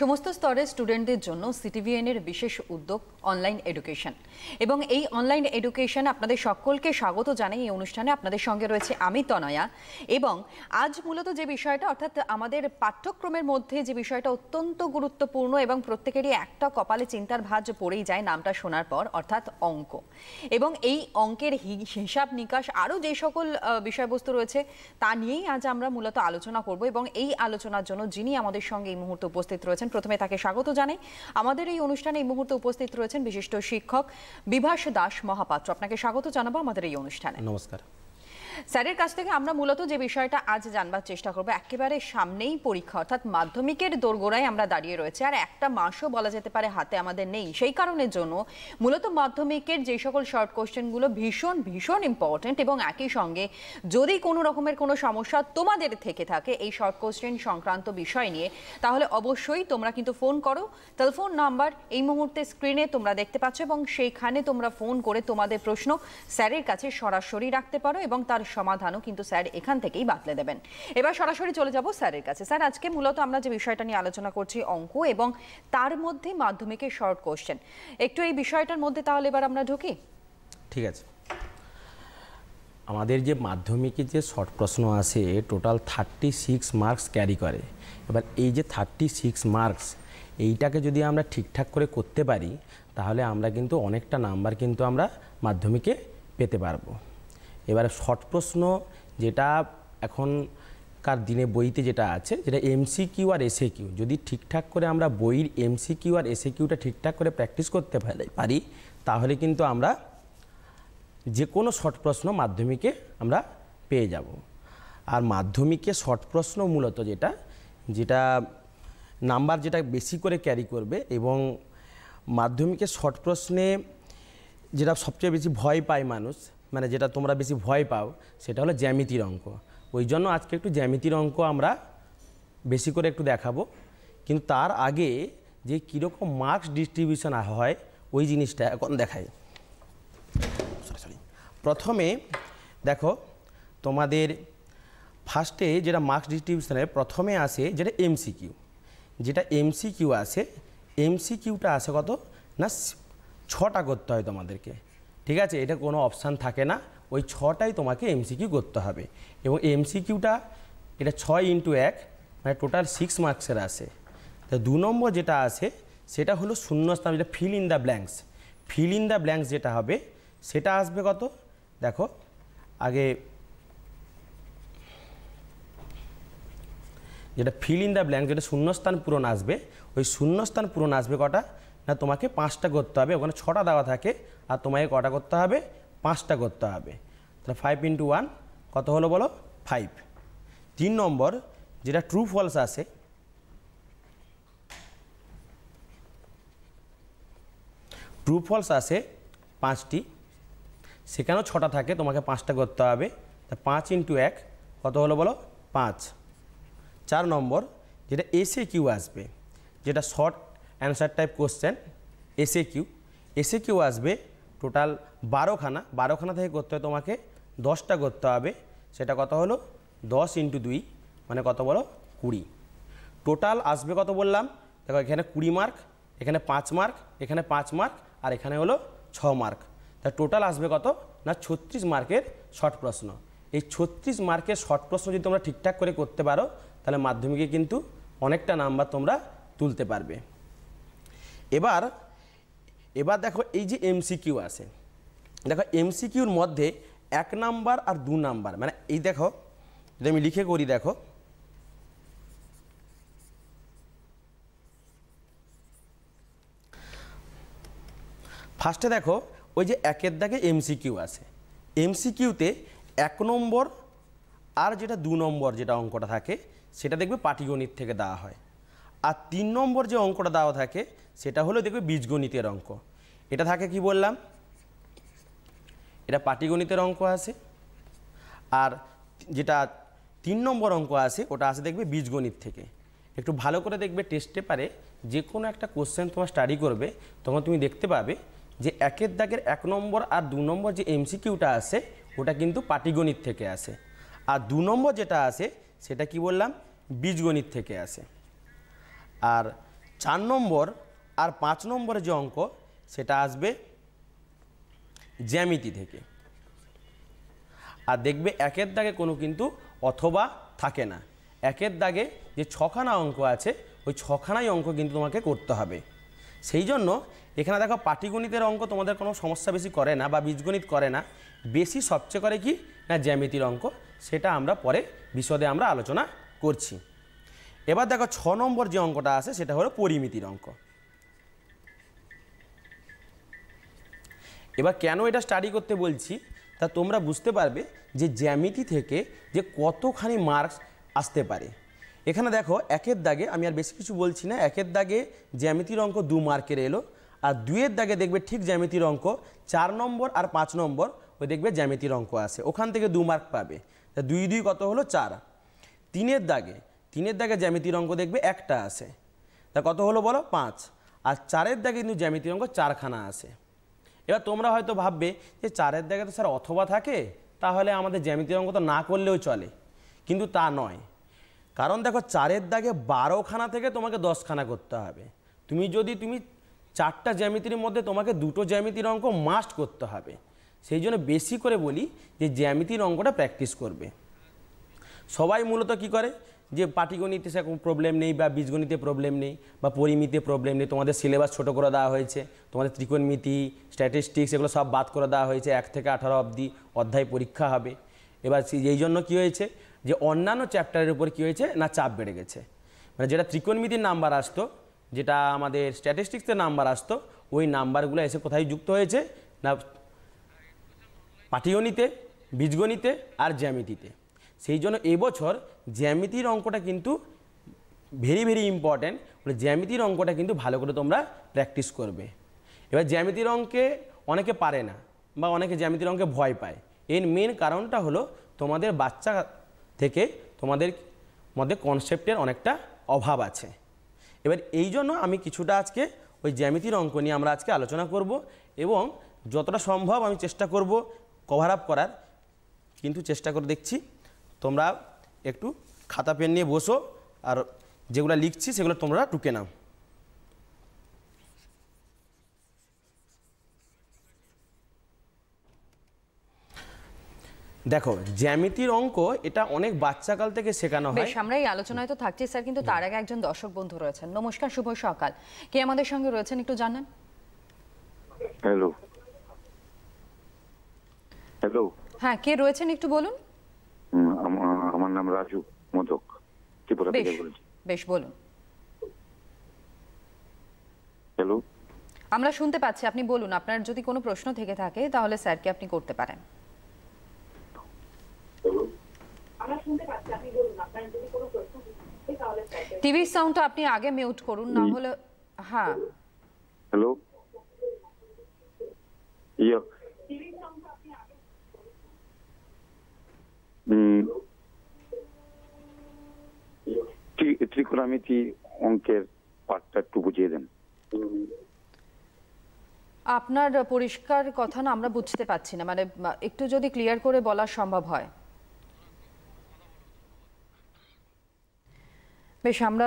সমস্ত স্তরের স্টুডেন্টদের জন্য সিটিভিএন এর বিশেষ উদ্যোগ অনলাইন এডুকেশন এবং এই অনলাইন এডুকেশন আপনাদের সকলকে স্বাগত জানাই এই অনুষ্ঠানে আপনাদের সঙ্গে রয়েছে আমি তনয়া এবং আজ মূলত যে বিষয়টা অর্থাৎ আমাদের পাঠ্যক্রমের মধ্যে যে বিষয়টা অত্যন্ত গুরুত্বপূর্ণ এবং প্রত্যেকেরই একটা কপালে চিন্তার ভাজ পড়েই যায় নামটা শোনার পর অর্থাৎ অঙ্ক এবং এই অঙ্কের হিসাব নিকাশ আরও যে সকল বিষয়বস্তু রয়েছে তা নিয়েই আজ আমরা মূলত আলোচনা করব এবং এই আলোচনার জন্য যিনি আমাদের সঙ্গে এই মুহূর্তে উপস্থিত রয়েছেন রয়েছেন প্রথমে তাকে স্বাগত জানাই আমাদের এই অনুষ্ঠানে এই মুহূর্তে উপস্থিত রয়েছেন বিশিষ্ট শিক্ষক বিভাস দাস মহাপাত্র আপনাকে স্বাগত জানাবো আমাদের এই অনুষ্ঠানে নমস্কার স্যারের কাছ থেকে আমরা মূলত যে বিষয়টা আজ জানবার চেষ্টা করব একেবারে সামনেই পরীক্ষা অর্থাৎ মাধ্যমিকের দোরগোড়ায় আমরা দাঁড়িয়ে রয়েছে আর একটা মাসও বলা যেতে পারে হাতে আমাদের নেই সেই কারণের জন্য মূলত মাধ্যমিকের যে সকল শর্ট কোশ্চেনগুলো ভীষণ ভীষণ ইম্পর্টেন্ট এবং একই সঙ্গে যদি কোনো রকমের কোনো সমস্যা তোমাদের থেকে থাকে এই শর্ট কোশ্চেন সংক্রান্ত বিষয় নিয়ে তাহলে অবশ্যই তোমরা কিন্তু ফোন করো টেলিফোন নাম্বার এই মুহূর্তে স্ক্রিনে তোমরা দেখতে পাচ্ছ এবং সেইখানে তোমরা ফোন করে তোমাদের প্রশ্ন স্যারের কাছে সরাসরি রাখতে পারো এবং তার সমাধানও কিন্তু স্যার এখান থেকেই বাতলে দেবেন এবার সরাসরি চলে যাব স্যারের কাছে স্যার আজকে মূলত আমরা যে বিষয়টা নিয়ে আলোচনা করছি অঙ্ক এবং তার মধ্যে মাধ্যমিকের শর্ট কোশ্চেন একটু এই বিষয়টার মধ্যে তাহলে এবার আমরা ঢুকি ঠিক আছে আমাদের যে মাধ্যমিকে যে শর্ট প্রশ্ন আসে total thirty six marks carry করে এবার এই যে থার্টি সিক্স মার্কস এইটাকে যদি আমরা ঠিকঠাক করে করতে পারি তাহলে আমরা কিন্তু অনেকটা নাম্বার কিন্তু আমরা মাধ্যমিকে পেতে পারবো এবারে শর্ট প্রশ্ন যেটা এখনকার দিনে বইতে যেটা আছে যেটা এমসি কিউ আর এসএ কিউ যদি ঠিকঠাক করে আমরা বইয়ের এমসি কিউ আর এসএ কিউটা ঠিকঠাক করে প্র্যাকটিস করতে পারি তাহলে কিন্তু আমরা যে কোনো শর্ট প্রশ্ন মাধ্যমিকে আমরা পেয়ে যাব আর মাধ্যমিকে শর্ট প্রশ্ন মূলত যেটা যেটা নাম্বার যেটা বেশি করে ক্যারি করবে এবং মাধ্যমিকে শর্ট প্রশ্নে যেটা সবচেয়ে বেশি ভয় পায় মানুষ মানে যেটা তোমরা বেশি ভয় পাও সেটা হলো জ্যামিতির অঙ্ক ওই জন্য আজকে একটু জ্যামিতির অঙ্ক আমরা বেশি করে একটু দেখাবো কিন্তু তার আগে যে কীরকম মার্কস ডিস্ট্রিবিউশন হয় ওই জিনিসটা এখন দেখাই প্রথমে দেখো তোমাদের ফার্স্টে যেটা মার্কস ডিস্ট্রিবিউশনে প্রথমে আসে যেটা এমসিকিউ যেটা এমসিকিউ আসে এমসিকিউটা আসে কত না ছটা করতে হয় তোমাদেরকে ঠিক আছে এটা কোনো অপশান থাকে না ওই ছটাই তোমাকে এমসিকিউ করতে হবে এবং এমসিকিউটা এটা ছয় ইন্টু এক মানে টোটাল সিক্স মার্কসের আসে তো দু নম্বর যেটা আছে সেটা হলো শূন্যস্থান যেটা fill in the blanks fill in the blanks যেটা হবে সেটা আসবে কত দেখো আগে যেটা ফিল ইন দ্য ব্ল্যাঙ্ক যেটা শূন্যস্থান পূরণ আসবে ওই শূন্যস্থান পূরণ আসবে কটা না তোমাকে পাঁচটা করতে হবে ওখানে ছটা দেওয়া থাকে আর তোমাকে কটা করতে হবে পাঁচটা করতে হবে তাহলে ফাইভ ইন্টু ওয়ান কত হলো বলো ফাইভ তিন নম্বর যেটা ট্রু ফলস আছে ট্রু ফলস আছে পাঁচটি সেখানেও ছটা থাকে তোমাকে পাঁচটা করতে হবে তা পাঁচ ইন্টু এক কত হলো বলো পাঁচ চার নম্বর যেটা এসে কিউ আসবে যেটা short answer type question SA Q SA Q আসবে টোটাল বারোখানা বারোখানা থেকে করতে হয় তোমাকে দশটা করতে হবে সেটা কত হলো দশ ইন্টু দুই মানে কত বলো কুড়ি টোটাল আসবে কত বললাম দেখো এখানে কুড়ি মার্ক এখানে পাঁচ মার্ক এখানে পাঁচ মার্ক আর এখানে হলো ছ মার্ক তা টোটাল আসবে কত না ছত্রিশ মার্কের শর্ট প্রশ্ন এই ছত্রিশ মার্কের শর্ট প্রশ্ন যদি তোমরা ঠিকঠাক করে করতে পারো তাহলে মাধ্যমিকে কিন্তু অনেকটা নাম্বার তোমরা তুলতে পারবে এবার এবার দেখো এই যে এমসিকিউ আছে দেখো এমসিকিউর মধ্যে এক নাম্বার আর দু নাম্বার মানে এই দেখো যদি আমি লিখে করি দেখো ফার্স্টে দেখো ওই যে একের দাগে এমসিকিউ আছে এমসিকিউতে এক নম্বর আর যেটা দু নম্বর যেটা অঙ্কটা থাকে সেটা দেখবে পাটিগণিত থেকে দেওয়া হয় আর তিন নম্বর যে অঙ্কটা দেওয়া থাকে সেটা হলো দেখবে বীজগণিতের অঙ্ক এটা থাকে কি বললাম এটা পাটিগণিতের অঙ্ক আছে আর যেটা তিন নম্বর অঙ্ক আছে ওটা আছে দেখবে বীজগণিত থেকে একটু ভালো করে দেখবে টেস্টে পারে যে কোনো একটা কোশ্চেন তোমার স্টাডি করবে তখন তুমি দেখতে পাবে যে একের দাগের এক নম্বর আর দু নম্বর যে এমসিকিউটা আছে ওটা কিন্তু পাটিগণিত থেকে আসে আর দু নম্বর যেটা আছে সেটা কি বললাম বীজগণিত থেকে আসে আর চার নম্বর আর পাঁচ নম্বরের যে অঙ্ক সেটা আসবে জ্যামিতি থেকে আর দেখবে একের দাগে কোনো কিন্তু অথবা থাকে না একের দাগে যে ছখানা অঙ্ক আছে ওই ছখানাই অঙ্ক কিন্তু তোমাকে করতে হবে সেই জন্য এখানে দেখো পাটিগণিতের অঙ্ক তোমাদের কোনো সমস্যা বেশি করে না বা বীজগণিত করে না বেশি সবচেয়ে করে কি না জ্যামিতির অঙ্ক সেটা আমরা পরে বিশদে আমরা আলোচনা করছি এবার দেখো ছ নম্বর যে অঙ্কটা আছে সেটা হলো পরিমিতির অঙ্ক এবার কেন এটা স্টাডি করতে বলছি তা তোমরা বুঝতে পারবে যে জ্যামিতি থেকে যে কতখানি মার্কস আসতে পারে এখানে দেখো একের দাগে আমি আর বেশি কিছু বলছি না একের দাগে জ্যামিতির অঙ্ক দু মার্কের এলো আর দুয়ের দাগে দেখবে ঠিক জ্যামিতির অঙ্ক চার নম্বর আর পাঁচ নম্বর ওই দেখবে জ্যামিতির অঙ্ক আছে ওখান থেকে দু মার্ক পাবে তা দুই দুই কত হলো চার তিনের দাগে তিনের দাগে জ্যামিতির অঙ্ক দেখবে একটা আছে তা কত হলো বলো পাঁচ আর চারের দাগে কিন্তু জ্যামিতির অঙ্ক চারখানা আছে এবার তোমরা হয়তো ভাববে যে চারের দাগে তো স্যার অথবা থাকে তাহলে আমাদের জ্যামিতির অঙ্ক তো না করলেও চলে কিন্তু তা নয় কারণ দেখো চারের দাগে বারোখানা থেকে তোমাকে দশখানা করতে হবে তুমি যদি তুমি চারটা জ্যামিতির মধ্যে তোমাকে দুটো জ্যামিতির অঙ্ক মাস্ট করতে হবে সেই জন্য বেশি করে বলি যে জ্যামিতির অঙ্কটা প্র্যাকটিস করবে সবাই মূলত কি করে যে পাটিগণিতে সেরকম প্রবলেম নেই বা বীজগণিতে প্রবলেম নেই বা পরিমিতে প্রবলেম নেই তোমাদের সিলেবাস ছোট করে দেওয়া হয়েছে তোমাদের ত্রিকোণমিতি স্ট্যাটিস্টিক্স এগুলো সব বাদ করে দেওয়া হয়েছে এক থেকে আঠারো অবধি অধ্যায় পরীক্ষা হবে এবার এই জন্য কী হয়েছে যে অন্যান্য চ্যাপ্টারের উপর কী হয়েছে না চাপ বেড়ে গেছে মানে যেটা ত্রিকোণমিতির নাম্বার আসতো যেটা আমাদের স্ট্যাটিস্টিক্সে নাম্বার আসতো ওই নাম্বারগুলো এসে কোথায় যুক্ত হয়েছে না পাটিগণিতে বীজগণিতে আর জ্যামিতিতে সেই জন্য এবছর জ্যামিতির অঙ্কটা কিন্তু ভেরি ভেরি ইম্পর্ট্যান্ট জ্যামিতির অঙ্কটা কিন্তু ভালো করে তোমরা প্র্যাকটিস করবে এবার জ্যামিতির অঙ্কে অনেকে পারে না বা অনেকে জ্যামিতির অঙ্কে ভয় পায় এর মেন কারণটা হলো তোমাদের বাচ্চা থেকে তোমাদের মধ্যে কনসেপ্টের অনেকটা অভাব আছে এবার এই জন্য আমি কিছুটা আজকে ওই জ্যামিতির অঙ্ক নিয়ে আমরা আজকে আলোচনা করব এবং যতটা সম্ভব আমি চেষ্টা করব কভার আপ করার কিন্তু চেষ্টা করে দেখছি তোমরা একটু খাতা পেন নিয়ে বসো আর যেগুলো লিখছি সেগুলো তোমরা টুকে নাও দেখো জ্যামিতির অঙ্ক এটা অনেক বাচ্চাকাল থেকে শেখানো হয় আমরা এই আলোচনায় তো থাকছি স্যার কিন্তু তার আগে একজন দর্শক বন্ধু রয়েছেন নমস্কার শুভ সকাল কে আমাদের সঙ্গে রয়েছেন একটু জানান হ্যালো হ্যালো হ্যাঁ কে রয়েছেন একটু বলুন আমার নাম রাজু মোদক ত্রিপুরা থেকে বলছি বেশ বলুন হ্যালো আমরা শুনতে পাচ্ছি আপনি বলুন আপনার যদি কোনো প্রশ্ন থেকে থাকে তাহলে স্যারকে আপনি করতে পারেন টিভি সাউন্ড আপনি আগে মিউট করুন না হলে হ্যাঁ হ্যালো ইয়া ত্রিকোণমিতি অঙ্কের পার্টটা একটু বুঝিয়ে দেন আপনার পরিষ্কার কথা না আমরা বুঝতে পারছি না মানে একটু যদি ক্লিয়ার করে বলা সম্ভব হয় বেশ আমরা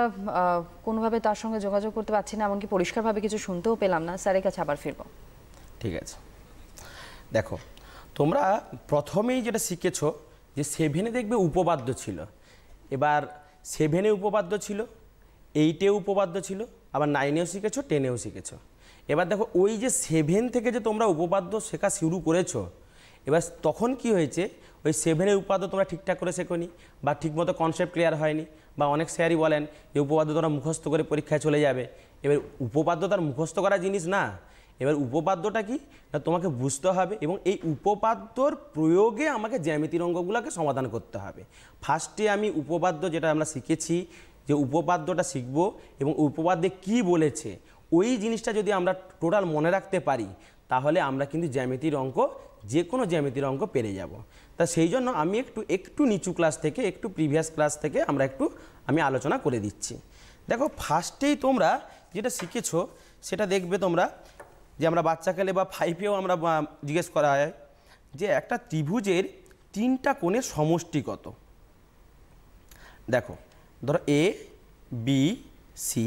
কোনোভাবে তার সঙ্গে যোগাযোগ করতে পারছি না এমনকি পরিষ্কারভাবে কিছু শুনতেও পেলাম না স্যারের কাছে আবার ফিরব ঠিক আছে দেখো তোমরা প্রথমেই যেটা শিখেছো যে সেভেনে দেখবে উপপাদ্য ছিল এবার সেভেনে উপপাদ্য ছিল এইটেও উপপাদ্য ছিল আবার নাইনেও শিখেছো টেনেও শিখেছো এবার দেখো ওই যে সেভেন থেকে যে তোমরা উপপাদ্য শেখা শুরু করেছো এবার তখন কি হয়েছে ওই সেভেনের উপাদ্য তোমরা ঠিকঠাক করে শেখোনি বা ঠিকমতো কনসেপ্ট ক্লিয়ার হয়নি বা অনেক স্যারই বলেন যে উপপাদ্য তোমরা মুখস্থ করে পরীক্ষায় চলে যাবে এবার উপপাদ্য তার মুখস্থ করা জিনিস না এবার উপপাদ্যটা কি না তোমাকে বুঝতে হবে এবং এই উপপাদ্যর প্রয়োগে আমাকে জ্যামিতির অঙ্গগুলোকে সমাধান করতে হবে ফার্স্টে আমি উপপাদ্য যেটা আমরা শিখেছি যে উপপাদ্যটা শিখব এবং উপপাদ্যে কি বলেছে ওই জিনিসটা যদি আমরা টোটাল মনে রাখতে পারি তাহলে আমরা কিন্তু জ্যামিতির অঙ্ক যে কোনো জ্যামিতির অঙ্ক পেরে যাব তা সেই জন্য আমি একটু একটু নিচু ক্লাস থেকে একটু প্রিভিয়াস ক্লাস থেকে আমরা একটু আমি আলোচনা করে দিচ্ছি দেখো ফার্স্টেই তোমরা যেটা শিখেছ সেটা দেখবে তোমরা যে আমরা বাচ্চাকালে বা ফাইভেও আমরা জিজ্ঞেস করা হয় যে একটা ত্রিভুজের তিনটা কোণের সমষ্টি কত দেখো ধরো এ বি সি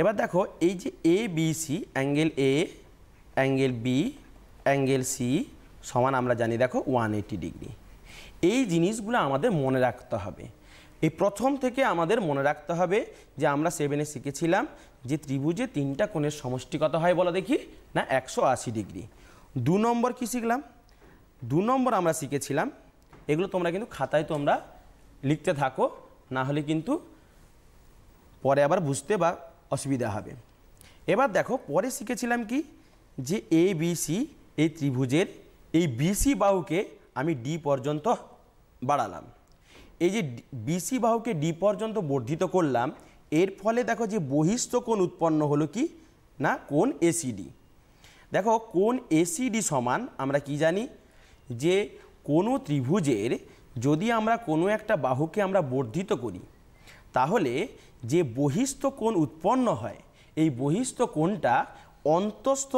এবার দেখো এই যে A B C angle A angle B angle C সমান আমরা জানি দেখো ওয়ান এইটি ডিগ্রি এই জিনিসগুলো আমাদের মনে রাখতে হবে এই প্রথম থেকে আমাদের মনে রাখতে হবে যে আমরা সেভেনে শিখেছিলাম যে ত্রিভুজে তিনটা কোণের সমষ্টি কত হয় বলা দেখি না একশো ডিগ্রি দু নম্বর কি শিখলাম দু নম্বর আমরা শিখেছিলাম এগুলো তোমরা কিন্তু খাতায় তোমরা লিখতে থাকো না হলে কিন্তু পরে আবার বুঝতে বা অসুবিধা হবে এবার দেখো পরে শিখেছিলাম কি যে এ বিসি এই ত্রিভুজের এই বিসি বাহুকে আমি ডি পর্যন্ত বাড়ালাম এই যে বিসি বাহুকে ডি পর্যন্ত বর্ধিত করলাম এর ফলে দেখো যে বহিষ্ঠ কোণ উৎপন্ন হলো কি না কোন এসিডি দেখো কোন এসিডি সমান আমরা কি জানি যে কোনো ত্রিভুজের যদি আমরা কোনো একটা বাহুকে আমরা বর্ধিত করি তাহলে যে বহিষ্ঠ কোণ উৎপন্ন হয় এই বহিষ্ঠ কোণটা অন্তস্থ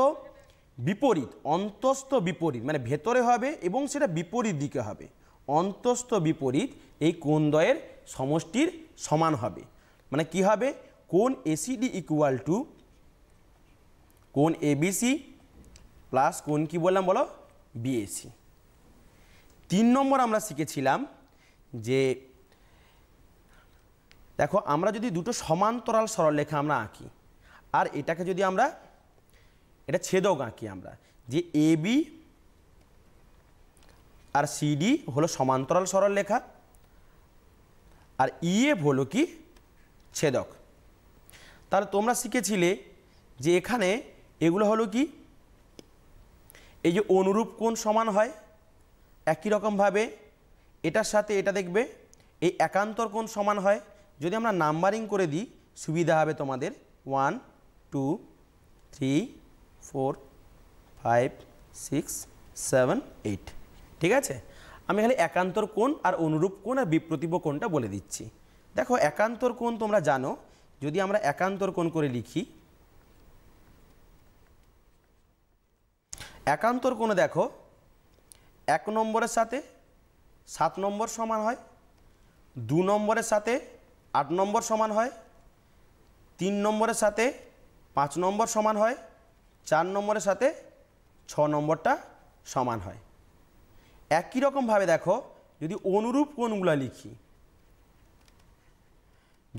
বিপরীত অন্তস্থ বিপরীত মানে ভেতরে হবে এবং সেটা বিপরীত দিকে হবে অন্তস্থ বিপরীত এই কোন দ্বয়ের সমষ্টির সমান হবে মানে কি হবে কোন এসিডি ইকুয়াল টু কোন এবিসি প্লাস কোন কি বললাম বলো বিএসি তিন নম্বর আমরা শিখেছিলাম যে দেখো আমরা যদি দুটো সমান্তরাল সরলরেখা আমরা আঁকি আর এটাকে যদি আমরা এটা ছেদক আঁকি আমরা যে এবি আর সিডি হলো সমান্তরাল সরল রেখা আর ইএফ e হলো কি ছেদক তাহলে তোমরা শিখেছিলে যে এখানে এগুলো হলো কি এই যে অনুরূপ কোন সমান হয় একই রকমভাবে এটার সাথে এটা দেখবে এই একান্তর কোন সমান হয় যদি আমরা নাম্বারিং করে দিই সুবিধা হবে তোমাদের one two three four five six seven eight ঠিক আছে আমি খালি একান্তর কোণ আর অনুরূপ কোণ আর বিপ্রতিব কোণটা বলে দিচ্ছি দেখো একান্তর কোণ তোমরা জানো যদি আমরা একান্তর কোণ করে লিখি একান্তর কোণে দেখো এক নম্বরের সাথে সাত নম্বর সমান হয় দু নম্বরের সাথে আট নম্বর সমান হয় তিন নম্বরের সাথে পাঁচ নম্বর সমান হয় চার নম্বরের সাথে ছ নম্বরটা সমান হয় একই রকমভাবে দেখো যদি অনুরূপ কোণগুলো লিখি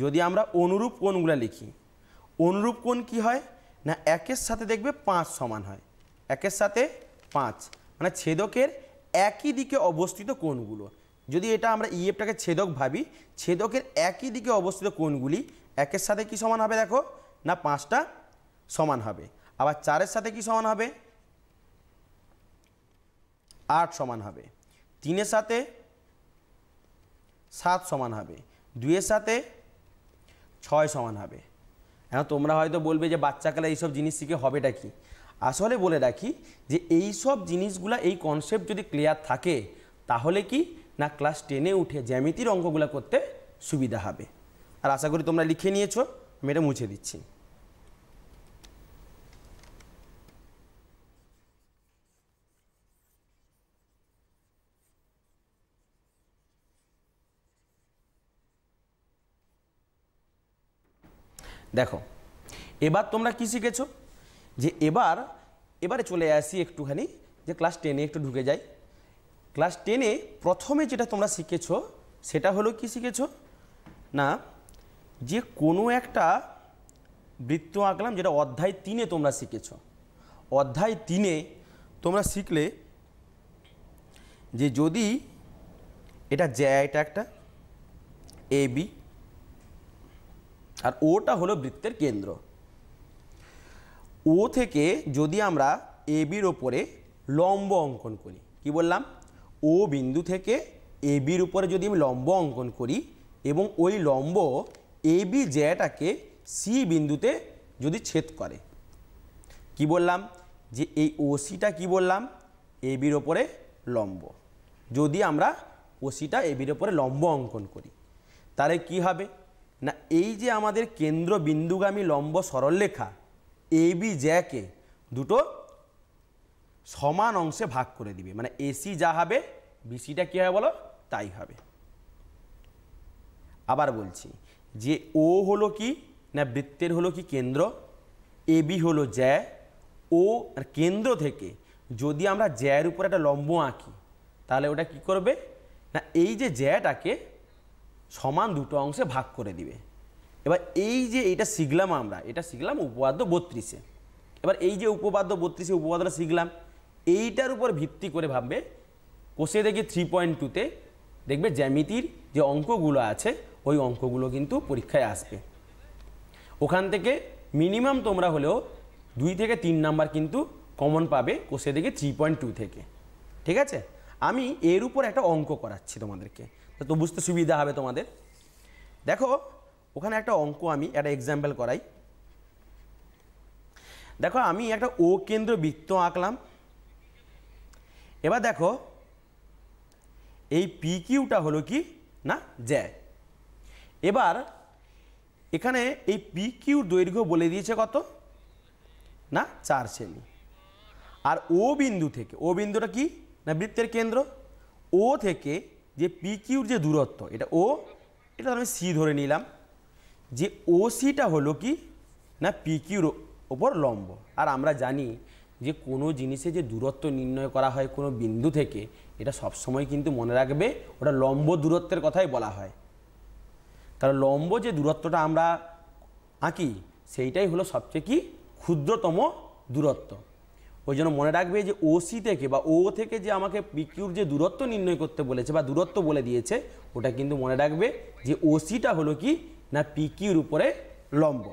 যদি আমরা অনুরূপ কোণগুলো লিখি অনুরূপ কোণ কি হয় না একের সাথে দেখবে পাঁচ সমান হয় একের সাথে পাঁচ মানে ছেদকের একই দিকে অবস্থিত কোণগুলো যদি এটা আমরা ইএফটাকে e ছেদক ভাবি ছেদকের একই দিকে অবস্থিত কোণগুলি একের সাথে কি সমান হবে দেখো না পাঁচটা সমান হবে আবার চারের সাথে কি সমান হবে আট সমান হবে তিনের সাথে সাত সমান হবে দুইয়ের সাথে ছয় সমান হবে হ্যাঁ তোমরা হয়তো বলবে যে বাচ্চাকালে এইসব জিনিস শিখে হবেটা কি আসলে বলে রাখি যে এই সব জিনিসগুলা এই কনসেপ্ট যদি ক্লিয়ার থাকে তাহলে কি না ক্লাস টেনে উঠে জ্যামিতির অঙ্কগুলো করতে সুবিধা হবে আর আশা করি তোমরা লিখে নিয়েছো আমি এটা মুছে দিচ্ছি দেখো এবার তোমরা কী শিখেছো যে এবার এবারে চলে আসি একটুখানি যে ক্লাস টেনে একটু ঢুকে যাই ক্লাস টেনে প্রথমে যেটা তোমরা শিখেছো সেটা হলো কি শিখেছো না যে কোনো একটা বৃত্ত আঁকলাম যেটা অধ্যায় তিনে তোমরা শিখেছো অধ্যায় তিনে তোমরা শিখলে যে যদি এটা জ্যা এটা একটা এ বি আর ওটা হলো বৃত্তের কেন্দ্র ও থেকে যদি আমরা এ বির ওপরে লম্ব অঙ্কন করি কি বললাম ও বিন্দু থেকে এ বির উপরে যদি আমি লম্ব অঙ্কন করি এবং ওই লম্ব এ বি জ্যাটাকে সি বিন্দুতে যদি ছেদ করে কি বললাম যে এই ওসিটা কি বললাম এ বির ওপরে লম্ব যদি আমরা ওসিটা এ বির ওপরে লম্ব অঙ্কন করি তাহলে কি হবে না এই যে আমাদের কেন্দ্র বিন্দুগামী লম্ব সরলরেখা এ বি জ্যাকে দুটো সমান অংশে ভাগ করে দিবে মানে এসি যা হবে বিসিটা কী হবে বলো তাই হবে আবার বলছি যে ও হলো কি না বৃত্তের হলো কি কেন্দ্র এ বি হলো জ্যা ও কেন্দ্র থেকে যদি আমরা জ্যার উপর একটা লম্ব আঁকি তাহলে ওটা কি করবে না এই যে জ্যাটাকে সমান দুটো অংশে ভাগ করে দিবে এবার এই যে এটা শিখলাম আমরা এটা শিখলাম উপবাদ্য বত্রিশে এবার এই যে উপপাদ্য বত্রিশে উপবাদটা শিখলাম এইটার উপর ভিত্তি করে ভাববে কোষে দেখে থ্রি পয়েন্ট টুতে দেখবে জ্যামিতির যে অঙ্কগুলো আছে ওই অঙ্কগুলো কিন্তু পরীক্ষায় আসবে ওখান থেকে মিনিমাম তোমরা হলেও দুই থেকে তিন নাম্বার কিন্তু কমন পাবে কোষে দেখে থ্রি পয়েন্ট টু থেকে ঠিক আছে আমি এর উপর একটা অঙ্ক করাচ্ছি তোমাদেরকে তো বুঝতে সুবিধা হবে তোমাদের দেখো ওখানে একটা অঙ্ক আমি একটা এক্সাম্পল করাই দেখো আমি একটা ও কেন্দ্র বৃত্ত আঁকলাম এবার দেখো এই পি কিউটা হলো কি না জ্যায় এবার এখানে এই পি কিউ দৈর্ঘ্য বলে দিয়েছে কত না চার সেমি আর ও বিন্দু থেকে ও বিন্দুটা কি না বৃত্তের কেন্দ্র ও থেকে যে পি কিউর যে দূরত্ব এটা ও এটা আমি সি ধরে নিলাম যে ও সিটা হলো কি না পি কিউর ওপর লম্ব আর আমরা জানি যে কোনো জিনিসে যে দূরত্ব নির্ণয় করা হয় কোনো বিন্দু থেকে এটা সবসময় কিন্তু মনে রাখবে ওটা লম্ব দূরত্বের কথাই বলা হয় তাহলে লম্ব যে দূরত্বটা আমরা আঁকি সেইটাই হলো সবচেয়ে কি ক্ষুদ্রতম দূরত্ব ওই জন্য মনে রাখবে যে ওসি থেকে বা ও থেকে যে আমাকে পিকিউর যে দূরত্ব নির্ণয় করতে বলেছে বা দূরত্ব বলে দিয়েছে ওটা কিন্তু মনে রাখবে যে ওসিটা হলো কি না পিকিউর উপরে লম্ব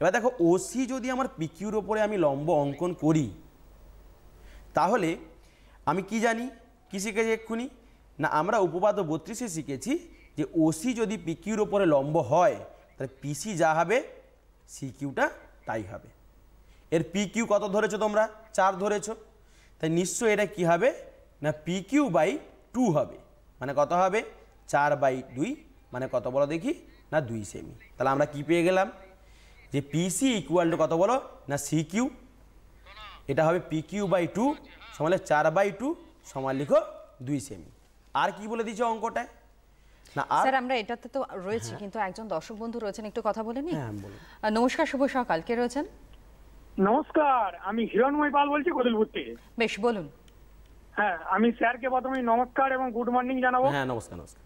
এবার দেখো ওসি যদি আমার পিকিউর ওপরে আমি লম্ব অঙ্কন করি তাহলে আমি কি জানি কী শিখেছি এক্ষুনি না আমরা উপপাদ্য বত্রিশে শিখেছি যে ওসি যদি পিকিউর ওপরে লম্ব হয় তাহলে পিসি যা হবে সিকিউটা তাই হবে এর পি কিউ কত ধরেছো তোমরা চার ধরেছো তাই নিশ্চয় এটা কি হবে না পি কিউ বাই টু হবে মানে কত হবে চার বাই দুই মানে কত বলো দেখি না দুই সেমি তাহলে আমরা কি পেয়ে গেলাম যে পিসি ইকুয়াল টু কত বলো না সি কিউ এটা হবে পি কিউ বাই টু সমান চার বাই টু সমান লিখো দুই সেমি আর কি বলে দিচ্ছ অঙ্কটায় আমরা এটাতে তো রয়েছে হ্যাঁ। কিন্তু একজন দর্শক বন্ধু রয়েছেন একটু কথা বলে হ্যাঁ, নমস্কার শুভ সকাল কে রয়েছেন নমস্কার আমি হিরণময় পাল বলছি কদলপুর থেকে বেশ বলুন হ্যাঁ আমি স্যারকে প্রথমে নমস্কার এবং গুড মর্নিং জানাবো হ্যাঁ নমস্কার নমস্কার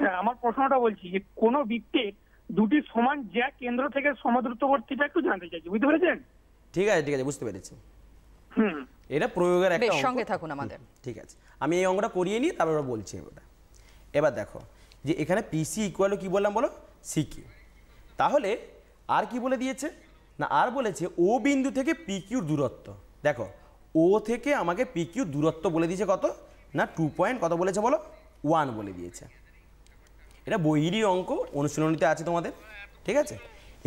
হ্যাঁ আমার প্রশ্নটা বলছি যে কোন বৃত্তের দুটি সমান জ্যা কেন্দ্র থেকে সমদূরত্ববর্তীটা একটু জানতে চাইছি বুঝতে পেরেছেন ঠিক আছে ঠিক আছে বুঝতে পেরেছি হুম এটা প্রয়োগের একটা সঙ্গে থাকুন আমাদের ঠিক আছে আমি এই অংশটা করিয়ে নিই তারপর বলছি ওটা এবার দেখো যে এখানে পিসি ইকুয়াল কি বললাম বলো সিকিউ তাহলে আর কি বলে দিয়েছে না আর বলেছে ও বিন্দু থেকে পি কিউর দূরত্ব দেখো ও থেকে আমাকে পি কিউর দূরত্ব বলে দিয়েছে কত না টু পয়েন্ট কত বলেছে বলো ওয়ান বলে দিয়েছে এটা বহিরি অঙ্ক অনুশীলনীতে আছে তোমাদের ঠিক আছে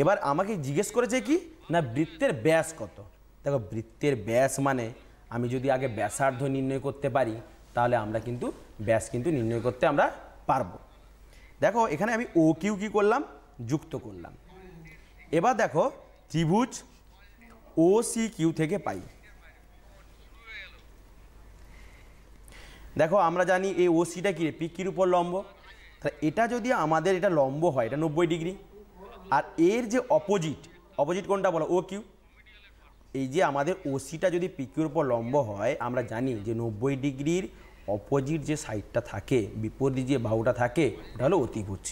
এবার আমাকে জিজ্ঞেস করেছে কি না বৃত্তের ব্যাস কত দেখো বৃত্তের ব্যাস মানে আমি যদি আগে ব্যাসার্ধ নির্ণয় করতে পারি তাহলে আমরা কিন্তু ব্যাস কিন্তু নির্ণয় করতে আমরা পারব দেখো এখানে আমি ও কিউ কী করলাম যুক্ত করলাম এবার দেখো ত্রিভুজ ও সি কিউ থেকে পাই দেখো আমরা জানি এই ওসিটা কী পিকির উপর লম্ব তাহলে এটা যদি আমাদের এটা লম্ব হয় এটা নব্বই ডিগ্রি আর এর যে অপোজিট অপোজিট কোনটা বলো ও কিউ এই যে আমাদের ওসিটা যদি পিকির উপর লম্ব হয় আমরা জানি যে নব্বই ডিগ্রির অপোজিট যে সাইডটা থাকে বিপরীত যে বাহুটা থাকে ওটা হলো অতিভুজ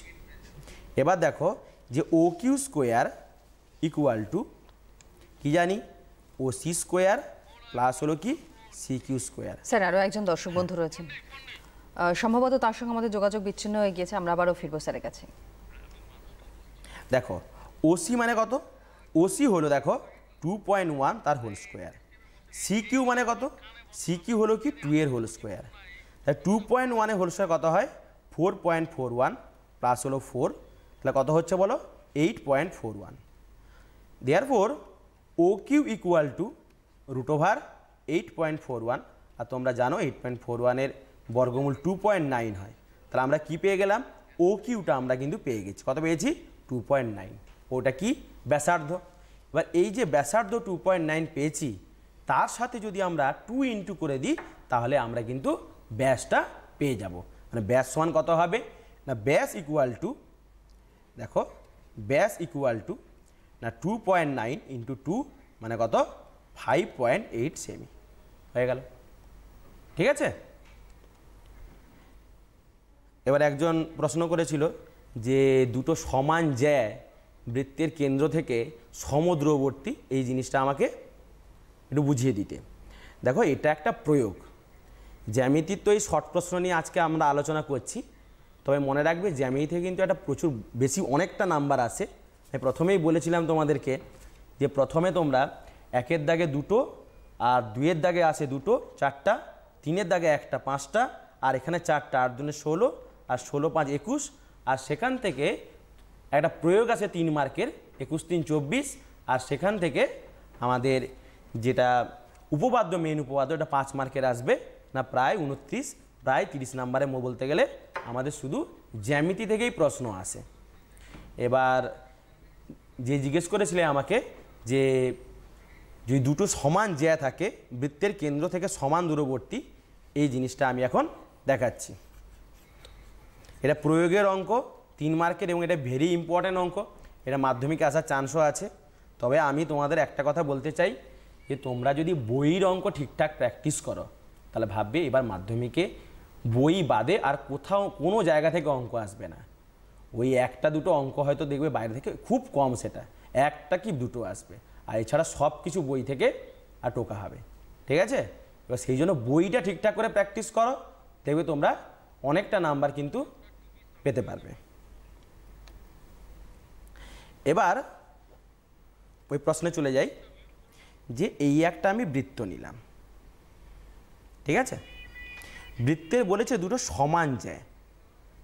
এবার দেখো যে O Q square equal to কি জানি ও সি স্কোয়ার প্লাস হলো কি সি কিউ স্কোয়ার স্যার আরও একজন দর্শক বন্ধু রয়েছেন সম্ভবত তার সঙ্গে আমাদের যোগাযোগ বিচ্ছিন্ন হয়ে গিয়েছে আমরা আবারও ফিরবো স্যারের কাছে দেখো ওসি মানে কত ওসি হলো দেখো টু পয়েন্ট ওয়ান তার হোল স্কোয়ার সি কিউ মানে কত সি কিউ হলো কি টু এর হোল স্কোয়ার তাহলে টু পয়েন্ট ওয়ানে হোল স্কোয়ার কত হয় four point four one plus হলো ফোর তাহলে কত হচ্ছে বলো eight point four one O Q to root over eight point four one আর তোমরা জানো এইট পয়েন্ট ফোর ওয়ানের বর্গমূল টু পয়েন্ট নাইন হয় তাহলে আমরা কি পেয়ে গেলাম ও কিউটা আমরা কিন্তু পেয়ে গেছি কত পেয়েছি টু পয়েন্ট নাইন ওটা কি ব্যাসার্ধ এবার এই যে ব্যাসার্ধ টু পয়েন্ট নাইন পেয়েছি তার সাথে যদি আমরা টু ইনটু করে দিই তাহলে আমরা কিন্তু ব্যাসটা পেয়ে যাব মানে ব্যাস ওয়ান কত হবে না ব্যাস ইকুয়াল টু দেখো ব্যাস ইকুয়াল টু না two point nine into two মানে কত ফাইভ পয়েন্ট এইট সেমি হয়ে গেল ঠিক আছে এবার একজন প্রশ্ন করেছিল যে দুটো সমান জ্যা বৃত্তের কেন্দ্র থেকে সমদ্রবর্তী এই জিনিসটা আমাকে একটু বুঝিয়ে দিতে দেখো এটা একটা প্রয়োগ জ্যামিতির তো এই শর্ট প্রশ্ন নিয়ে আজকে আমরা আলোচনা করছি তবে মনে রাখবে জ্যামিতি থেকে কিন্তু একটা প্রচুর বেশি অনেকটা নাম্বার আছে তাই প্রথমেই বলেছিলাম তোমাদেরকে যে প্রথমে তোমরা একের দাগে দুটো আর দুইয়ের দাগে আছে দুটো চারটা তিনের দাগে একটা পাঁচটা আর এখানে চারটা আট দুনে ষোলো আর ষোলো পাঁচ একুশ আর সেখান থেকে একটা প্রয়োগ আছে তিন মার্কের একুশ তিন চব্বিশ আর সেখান থেকে আমাদের যেটা উপপাদ্য মেন উপপাদ্য এটা পাঁচ মার্কের আসবে না প্রায় উনত্রিশ প্রায় তিরিশ নাম্বারে বলতে গেলে আমাদের শুধু জ্যামিতি থেকেই প্রশ্ন আসে এবার যে জিজ্ঞেস করেছিলে আমাকে যে যদি দুটো সমান জ্যা থাকে বৃত্তের কেন্দ্র থেকে সমান দূরবর্তী এই জিনিসটা আমি এখন দেখাচ্ছি এটা প্রয়োগের অঙ্ক তিন মার্কের এবং এটা ভেরি ইম্পর্ট্যান্ট অঙ্ক এটা মাধ্যমিকে আসার চান্সও আছে তবে আমি তোমাদের একটা কথা বলতে চাই যে তোমরা যদি বইয়ের অঙ্ক ঠিকঠাক প্র্যাকটিস করো তাহলে ভাববে এবার মাধ্যমিকে বই বাদে আর কোথাও কোনো জায়গা থেকে অঙ্ক আসবে না ওই একটা দুটো অঙ্ক হয়তো দেখবে বাইরে থেকে খুব কম সেটা একটা কি দুটো আসবে আর এছাড়া সব কিছু বই থেকে আর টোকা হবে ঠিক আছে এবার সেই জন্য বইটা ঠিকঠাক করে প্র্যাকটিস করো দেখবে তোমরা অনেকটা নাম্বার কিন্তু পেতে পারবে এবার ওই প্রশ্নে চলে যাই যে এই একটা আমি বৃত্ত নিলাম ঠিক আছে বৃত্তের বলেছে দুটো সমান যায়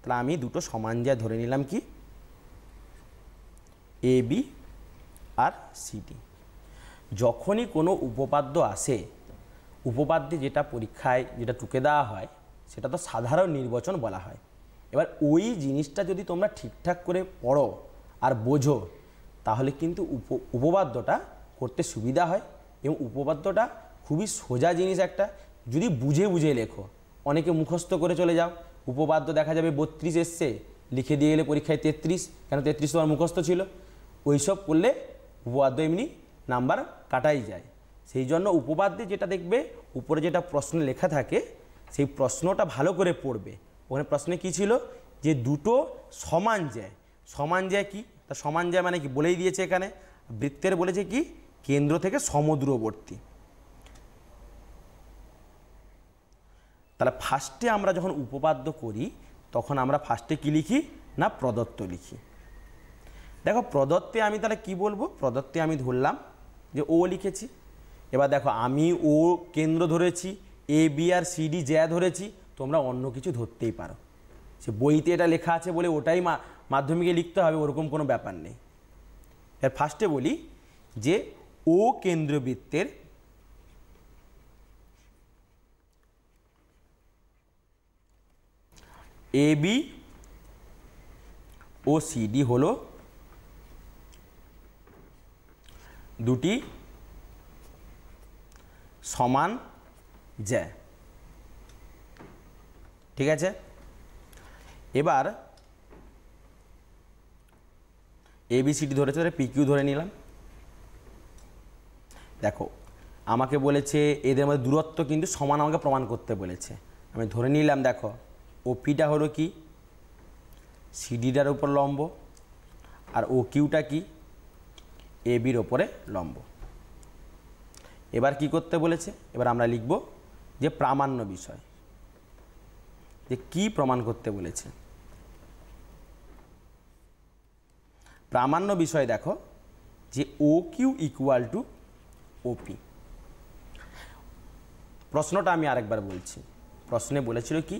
তাহলে আমি দুটো সমান যা ধরে নিলাম কি এ বি আর সিডি যখনই কোনো উপপাদ্য আসে উপপাদ্যে যেটা পরীক্ষায় যেটা টুকে দেওয়া হয় সেটা তো সাধারণ নির্বাচন বলা হয় এবার ওই জিনিসটা যদি তোমরা ঠিকঠাক করে পড়ো আর বোঝো তাহলে কিন্তু উপ উপপাদ্যটা করতে সুবিধা হয় এবং উপপাদ্যটা খুবই সোজা জিনিস একটা যদি বুঝে বুঝে লেখো অনেকে মুখস্থ করে চলে যাও উপপাদ্য দেখা যাবে বত্রিশ এসছে লিখে দিয়ে গেলে পরীক্ষায় তেত্রিশ কেন তেত্রিশ তোমার মুখস্থ ছিল ওইসব করলে উপপাদ্য এমনি নাম্বার কাটাই যায় সেই জন্য উপপাদ্যে যেটা দেখবে উপরে যেটা প্রশ্ন লেখা থাকে সেই প্রশ্নটা ভালো করে পড়বে ওখানে প্রশ্নে কি ছিল যে দুটো সমান যায় সমান যায় কি তা সমান যায় মানে কি বলেই দিয়েছে এখানে বৃত্তের বলেছে কি কেন্দ্র থেকে সমুদ্রবর্তী তাহলে ফার্স্টে আমরা যখন উপপাদ্য করি তখন আমরা ফার্স্টে কী লিখি না প্রদত্ত লিখি দেখো প্রদত্তে আমি তাহলে কি বলবো প্রদত্তে আমি ধরলাম যে ও লিখেছি এবার দেখো আমি ও কেন্দ্র ধরেছি এ বি আর সিডি জ্যা ধরেছি তোমরা অন্য কিছু ধরতেই পারো সে বইতে এটা লেখা আছে বলে ওটাই মাধ্যমিকে লিখতে হবে ওরকম কোনো ব্যাপার নেই এর ফার্স্টে বলি যে ও কেন্দ্রবৃত্তের এ বি ও সিডি হলো দুটি সমান জ্যা ঠিক আছে এবার এবিসিডি ধরেছে ধরে পিকিউ ধরে নিলাম দেখো আমাকে বলেছে এদের মধ্যে দূরত্ব কিন্তু সমান আমাকে প্রমাণ করতে বলেছে আমি ধরে নিলাম দেখো ওপিটা হলো কি সিডিটার উপর লম্ব আর ও কিউটা কি এ বির ওপরে লম্ব এবার কি করতে বলেছে এবার আমরা লিখব যে প্রামাণ্য বিষয় যে কি প্রমাণ করতে বলেছে প্রামাণ্য বিষয় দেখো যে O Q equal to OP প্রশ্নটা আমি আরেকবার বলছি প্রশ্নে বলেছিল কি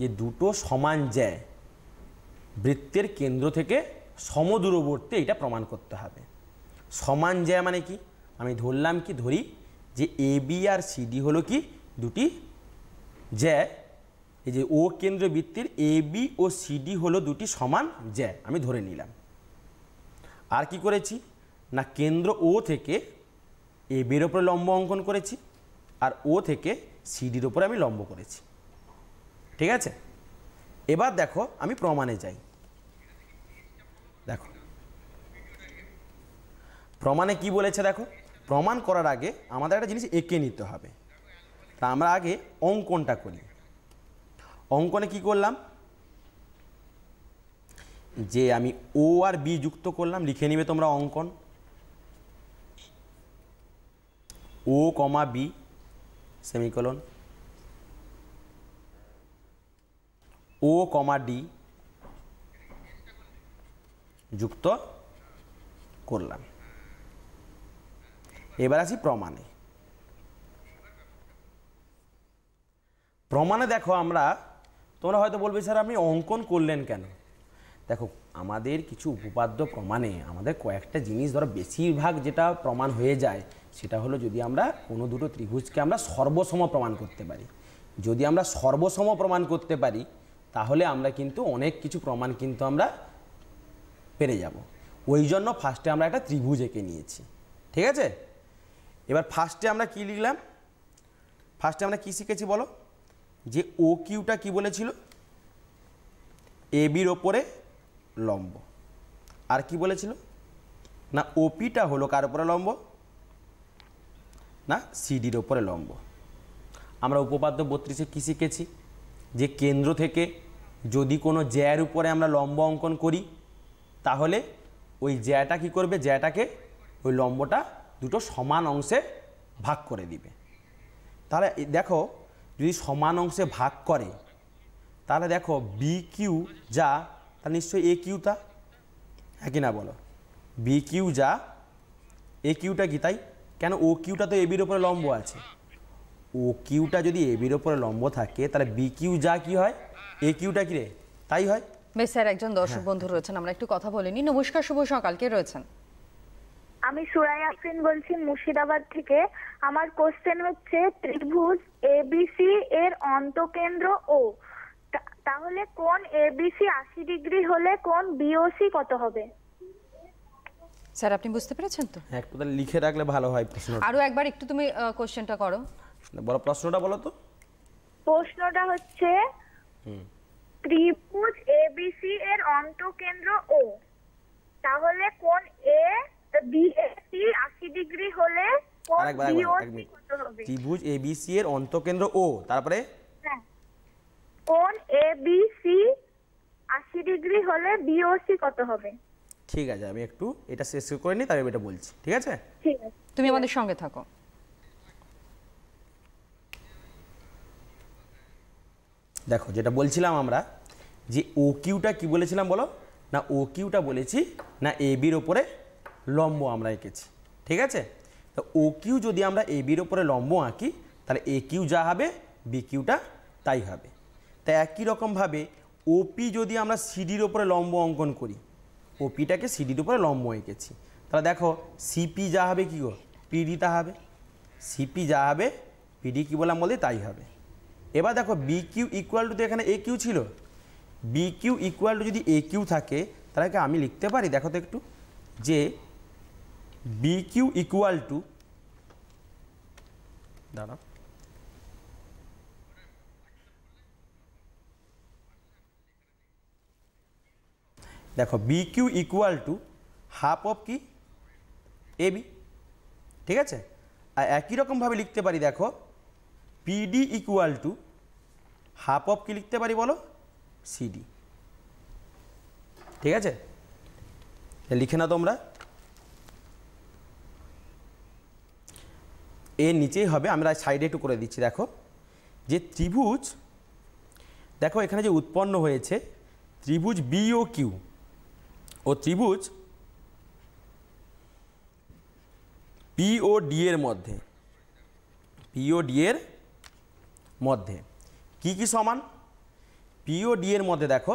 যে দুটো সমান যায় বৃত্তের কেন্দ্র থেকে সমদূরবর্তী এটা প্রমাণ করতে হবে সমান যায় মানে কি আমি ধরলাম কি ধরি যে এ বি আর সিডি হলো কি দুটি যায় এই যে ও কেন্দ্র বৃত্তির এ বি ও সিডি হলো দুটি সমান যায় আমি ধরে নিলাম আর কি করেছি না কেন্দ্র ও থেকে এ বির ওপরে লম্ব অঙ্কন করেছি আর ও থেকে সিডির ওপরে আমি লম্ব করেছি ঠিক আছে এবার দেখো আমি প্রমাণে যাই দেখো প্রমাণে কি বলেছে দেখো প্রমাণ করার আগে আমাদের একটা জিনিস এঁকে নিতে হবে তা আমরা আগে অঙ্কনটা করি অঙ্কনে কি করলাম যে আমি ও আর বি যুক্ত করলাম লিখে নিবে তোমরা অঙ্কন O comma B semicolon O comma D যুক্ত করলাম এবার আসি প্রমাণে প্রমাণে দেখো আমরা তোমরা হয়তো বলবে স্যার আপনি অঙ্কন করলেন কেন দেখো আমাদের কিছু উপপাদ্য প্রমাণে আমাদের কয়েকটা জিনিস ধরো বেশিরভাগ যেটা প্রমাণ হয়ে যায় সেটা হলো যদি আমরা কোনো দুটো ত্রিভুজকে আমরা সর্বসম প্রমাণ করতে পারি যদি আমরা সর্বসম প্রমাণ করতে পারি তাহলে আমরা কিন্তু অনেক কিছু প্রমাণ কিন্তু আমরা পেরে যাব ওই জন্য ফার্স্টে আমরা একটা ত্রিভুজ এঁকে নিয়েছি ঠিক আছে এবার ফার্স্টে আমরা কি লিখলাম ফার্স্টে আমরা কী শিখেছি বলো যে ও কিউটা কী বলেছিল এ বির ওপরে লম্ব আর কি বলেছিল না ওপিটা হলো কার ওপরে লম্ব না সিডির ওপরে লম্ব আমরা উপপাদ্য বত্রিশে কী শিখেছি যে কেন্দ্র থেকে যদি কোনো জ্যার উপরে আমরা লম্ব অঙ্কন করি তাহলে ওই জ্যাটা কি করবে জ্যাটাকে ওই লম্বটা দুটো সমান অংশে ভাগ করে দিবে তাহলে দেখো যদি সমান অংশে ভাগ করে তাহলে দেখো বি কিউ যা তা নিশ্চয়ই এ কিউ হ্যাঁ কি না বলো বি কিউ যা এ কিউটা কি তাই কেন ও কিউটা তো এবির ওপরে লম্ব আছে ও কিউটা যদি এ বির ওপরে লম্ব থাকে তাহলে বি কিউ যা কি হয় এ কিউটা কি রে তাই হয় বেশ স্যার একজন দর্শক হ্যাঁ। বন্ধু রয়েছেন আমরা একটু কথা বলে নি নমস্কার শুভ সকাল কে রয়েছেন আমি সুরাই আফরিন বলছি মুর্শিদাবাদ থেকে আমার কোশ্চেন হচ্ছে ত্রিভুজ এবিসি এর অন্তকেন্দ্র ও তাহলে কোন এবিসি 80 ডিগ্রি হলে কোন বিওসি কত হবে স্যার আপনি বুঝতে পেরেছেন তো হ্যাঁ, একটু তাহলে লিখে রাখলে ভালো হয় প্রশ্ন আরো একবার একটু তুমি কোশ্চেনটা করো বলো প্রশ্নটা বলো তো প্রশ্নটা হচ্ছে ত্রিভুজ এবিসি এর অন্তকেন্দ্র ও তাহলে কোন A B A C 80 degree হলে কোন বি ও সি কত হবে ত্রিভুজ এবিসি এর অন্তকেন্দ্র ও তারপরে হ্যাঁ। কোন এ বি সি 80 ডিগ্রি হলে বি ও সি কত হবে ঠিক আছে আমি একটু এটা শেষ করে নিই তারপরে এটা বলছি ঠিক আছে ঠিক আছে তুমি আমাদের সঙ্গে থাকো দেখো যেটা বলছিলাম আমরা যে ও কিউটা কী বলেছিলাম বলো না ও কিউটা বলেছি না এ বির ওপরে লম্ব আমরা এঁকেছি ঠিক আছে তো ও কিউ যদি আমরা এ বির ওপরে লম্ব আঁকি তাহলে এ কিউ যা হবে বি কিউটা তাই হবে তা একই রকমভাবে ওপি যদি আমরা সিডির ওপরে লম্ব অঙ্কন করি ওপিটাকে সিডির ওপরে লম্ব এঁকেছি তাহলে দেখো সিপি যা হবে কী গো পিডি তা হবে সিপি যা হবে পিডি কী বললাম বলতে তাই হবে এবার দেখো বি কিউ ইকুয়াল টু তো এখানে এ কিউ ছিল বি কিউ ইকুয়াল টু যদি এ কিউ থাকে তাহলে আমি লিখতে পারি দেখো তো একটু যে বি কিউ ইকুয়াল টু দাঁড়া দেখো B Q equal to half of কি এবি ঠিক আছে আর একই রকমভাবে লিখতে পারি দেখো PD equal to half of কি লিখতে পারি বলো সিডি ঠিক আছে লিখে না তোমরা এর নিচেই হবে আমরা সাইডে একটু করে দিচ্ছি দেখো যে ত্রিভুজ দেখো এখানে যে উৎপন্ন হয়েছে ত্রিভুজ বি ও কিউ ও ত্রিভুজ পিও ডি এর মধ্যে পিও ডি এর মধ্যে কি কি সমান পি ডি এর মধ্যে দেখো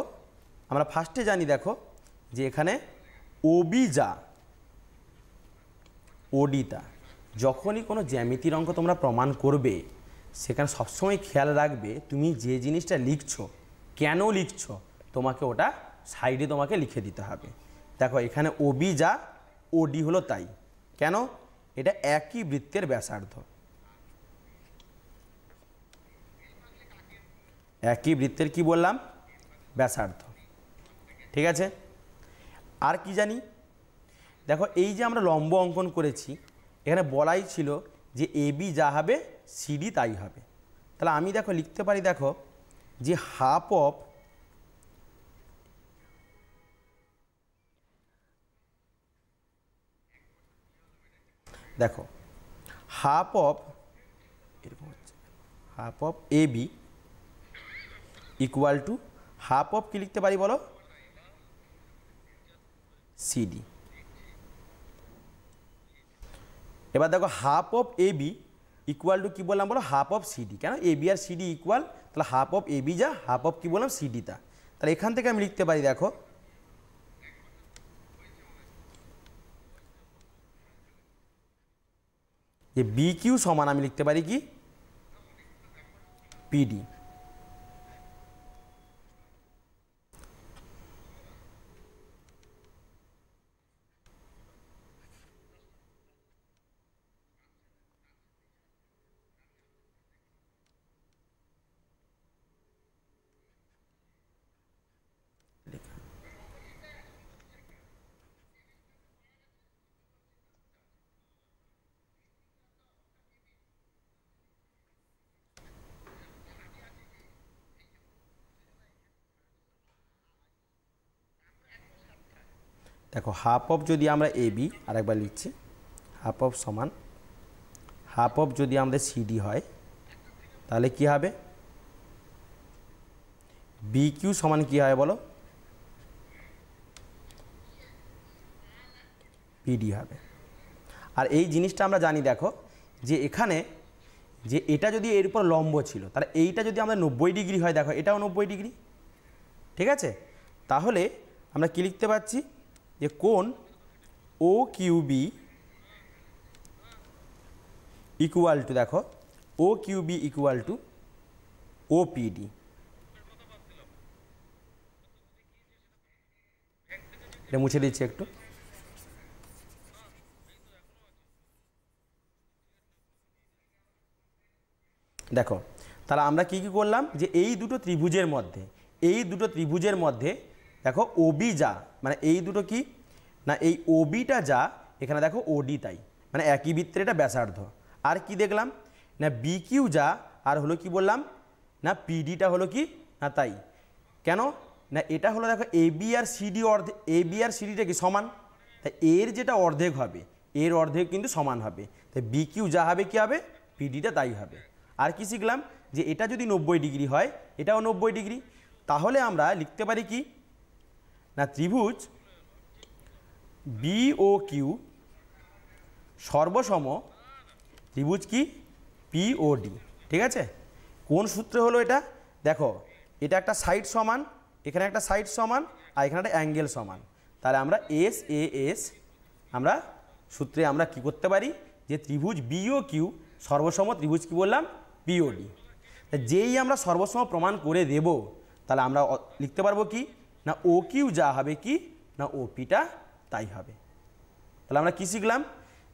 আমরা ফার্স্টে জানি দেখো যে এখানে ওবি যা ওডিতা যখনই কোনো জ্যামিতির অঙ্ক তোমরা প্রমাণ করবে সেখানে সবসময় খেয়াল রাখবে তুমি যে জিনিসটা লিখছ কেন লিখছ তোমাকে ওটা সাইডে তোমাকে লিখে দিতে হবে দেখো এখানে ওবি যা ওডি হলো তাই কেন এটা একই বৃত্তের ব্যাসার্ধ একই বৃত্তের কি বললাম ব্যাসার্ধ ঠিক আছে আর কি জানি দেখো এই যে আমরা লম্ব অঙ্কন করেছি এখানে বলাই ছিল যে এবি যা হবে সিডি তাই হবে তাহলে আমি দেখো লিখতে পারি দেখো যে হাফ অফ দেখো হাফ অফ এরকম হচ্ছে half of AB equal to half of কী লিখতে পারি বলো সিডি এবার দেখো half of A B equal to কী বললাম বলো হাফ অফ সিডি কেন এ বি আর সিডি ইকুয়াল তাহলে হাফ অফ এ বি যা হাফ অফ কী বললাম সিডি তা তাহলে এখান থেকে আমি লিখতে পারি দেখো যে বি কিউ সমান আমি লিখতে পারি কি পিডি দেখো হাফ অফ যদি আমরা এ বি আরেকবার লিখছি হাফ অফ সমান হাফ অফ যদি আমাদের সিডি হয় তাহলে কি হবে বি কিউ সমান কী হয় বলো পিডি হবে আর এই জিনিসটা আমরা জানি দেখো যে এখানে যে এটা যদি এর উপর লম্ব ছিল তাহলে এইটা যদি আমাদের নব্বই ডিগ্রি হয় দেখো এটাও নব্বই ডিগ্রি ঠিক আছে তাহলে আমরা কী লিখতে পারছি যে কোন ও কিউবি ইকুয়াল টু দেখো O QB equal to OPD এটা মুছে দিচ্ছি একটু দেখো তাহলে আমরা কি কি করলাম যে এই দুটো ত্রিভুজের মধ্যে এই দুটো ত্রিভুজের মধ্যে দেখো ওবি যা মানে এই দুটো কি না এই ওবিটা যা এখানে দেখো ওডি তাই মানে একই বৃত্তের এটা ব্যাসার্ধ আর কি দেখলাম না বি কিউ যা আর হলো কি বললাম না পিডিটা হলো কি না তাই কেন না এটা হলো দেখো এ বি আর সিডি অর্ধে এ বি আর সিডিটা কি সমান তাই এর যেটা অর্ধেক হবে এর অর্ধেক কিন্তু সমান হবে তাই বি কিউ যা হবে কি হবে পিডিটা তাই হবে আর কি শিখলাম যে এটা যদি নব্বই ডিগ্রি হয় এটাও নব্বই ডিগ্রি তাহলে আমরা লিখতে পারি কি না ত্রিভুজ বিও কিউ সর্বসম ত্রিভুজ কি পিওডি ঠিক আছে কোন সূত্রে হলো এটা দেখো এটা একটা সাইড সমান এখানে একটা সাইড সমান আর এখানে একটা অ্যাঙ্গেল সমান তাহলে আমরা এস এ এস আমরা সূত্রে আমরা কি করতে পারি যে ত্রিভুজ বিও কিউ সর্বসম ত্রিভুজ কি বললাম পিওডি যেই আমরা সর্বসম প্রমাণ করে দেব তাহলে আমরা লিখতে পারবো কি না ও কিউ যা হবে কি না ওপিটা তাই হবে তাহলে আমরা কী শিখলাম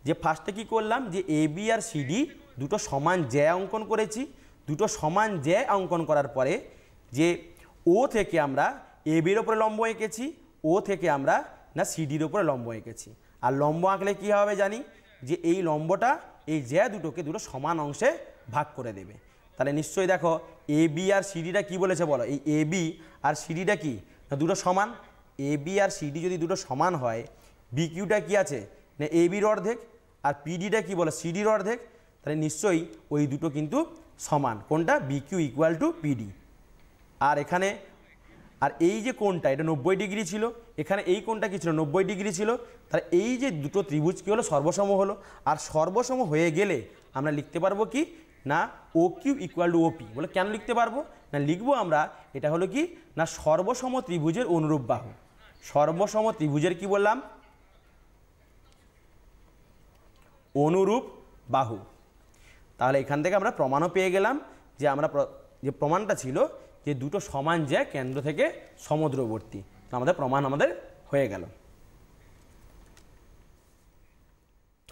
যে ফার্স্টে কি করলাম যে এ বি আর সিডি দুটো সমান জ্যা অঙ্কন করেছি দুটো সমান জ্যা অঙ্কন করার পরে যে ও থেকে আমরা এ বির ওপরে লম্ব এঁকেছি ও থেকে আমরা না সিডির ওপরে লম্ব এঁকেছি আর লম্ব আঁকলে কি হবে জানি যে এই লম্বটা এই জ্যা দুটোকে দুটো সমান অংশে ভাগ করে দেবে তাহলে নিশ্চয়ই দেখো এ বি আর সিডিটা কি বলেছে বলো এই এ বি আর সিডিটা কি দুটো সমান এ বি আর সিডি যদি দুটো সমান হয় বিকিউটা কি আছে না এ বির অর্ধেক আর পিডিটা কি বলে সিডির অর্ধেক তাহলে নিশ্চয়ই ওই দুটো কিন্তু সমান কোনটা বিকিউ ইকুয়াল টু পিডি আর এখানে আর এই যে কোনটা এটা নব্বই ডিগ্রি ছিল এখানে এই কোনটা কি ছিল নব্বই ডিগ্রি ছিল তাহলে এই যে দুটো ত্রিভুজ কী হলো সর্বসম হলো আর সর্বসম হয়ে গেলে আমরা লিখতে পারবো কি না O Q equal to OP বলে কেন লিখতে পারবো না লিখব আমরা এটা হলো কি না সর্বসম ত্রিভুজের অনুরূপ বাহু সর্বসম ত্রিভুজের কি বললাম অনুরূপ বাহু তাহলে এখান থেকে আমরা প্রমাণও পেয়ে গেলাম যে আমরা যে প্রমাণটা ছিল যে দুটো সমান যে কেন্দ্র থেকে সমুদ্রবর্তী আমাদের প্রমাণ আমাদের হয়ে গেল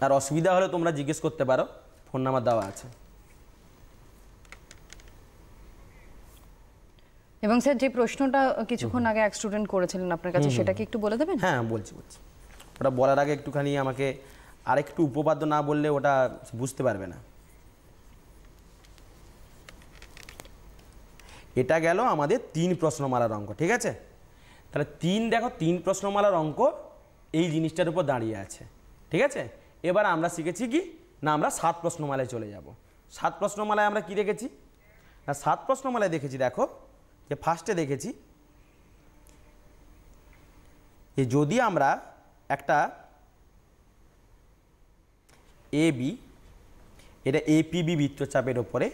আর অসুবিধা হলে তোমরা জিজ্ঞেস করতে পারো ফোন নাম্বার দেওয়া আছে এবং স্যার যে প্রশ্নটা কিছুক্ষণ আগে এক স্টুডেন্ট করেছিলেন আপনার কাছে সেটা কি একটু বলে দেবেন হ্যাঁ বলছি বলছি ওটা বলার আগে একটুখানি আমাকে আরেকটু উপপাদ্য না বললে ওটা বুঝতে পারবে না এটা গেল আমাদের তিন প্রশ্নমালার অঙ্ক ঠিক আছে তাহলে তিন দেখো তিন প্রশ্নমালার অঙ্ক এই জিনিসটার উপর দাঁড়িয়ে আছে ঠিক আছে এবার আমরা শিখেছি কি না আমরা সাত প্রশ্নমালায় চলে যাব সাত প্রশ্নমালায় আমরা কি রেখেছি না সাত প্রশ্নমালায় দেখেছি দেখো যে ফার্স্টে দেখেছি যে যদি আমরা একটা এ বি এটা এপিবি বৃত্তচাপের ওপরে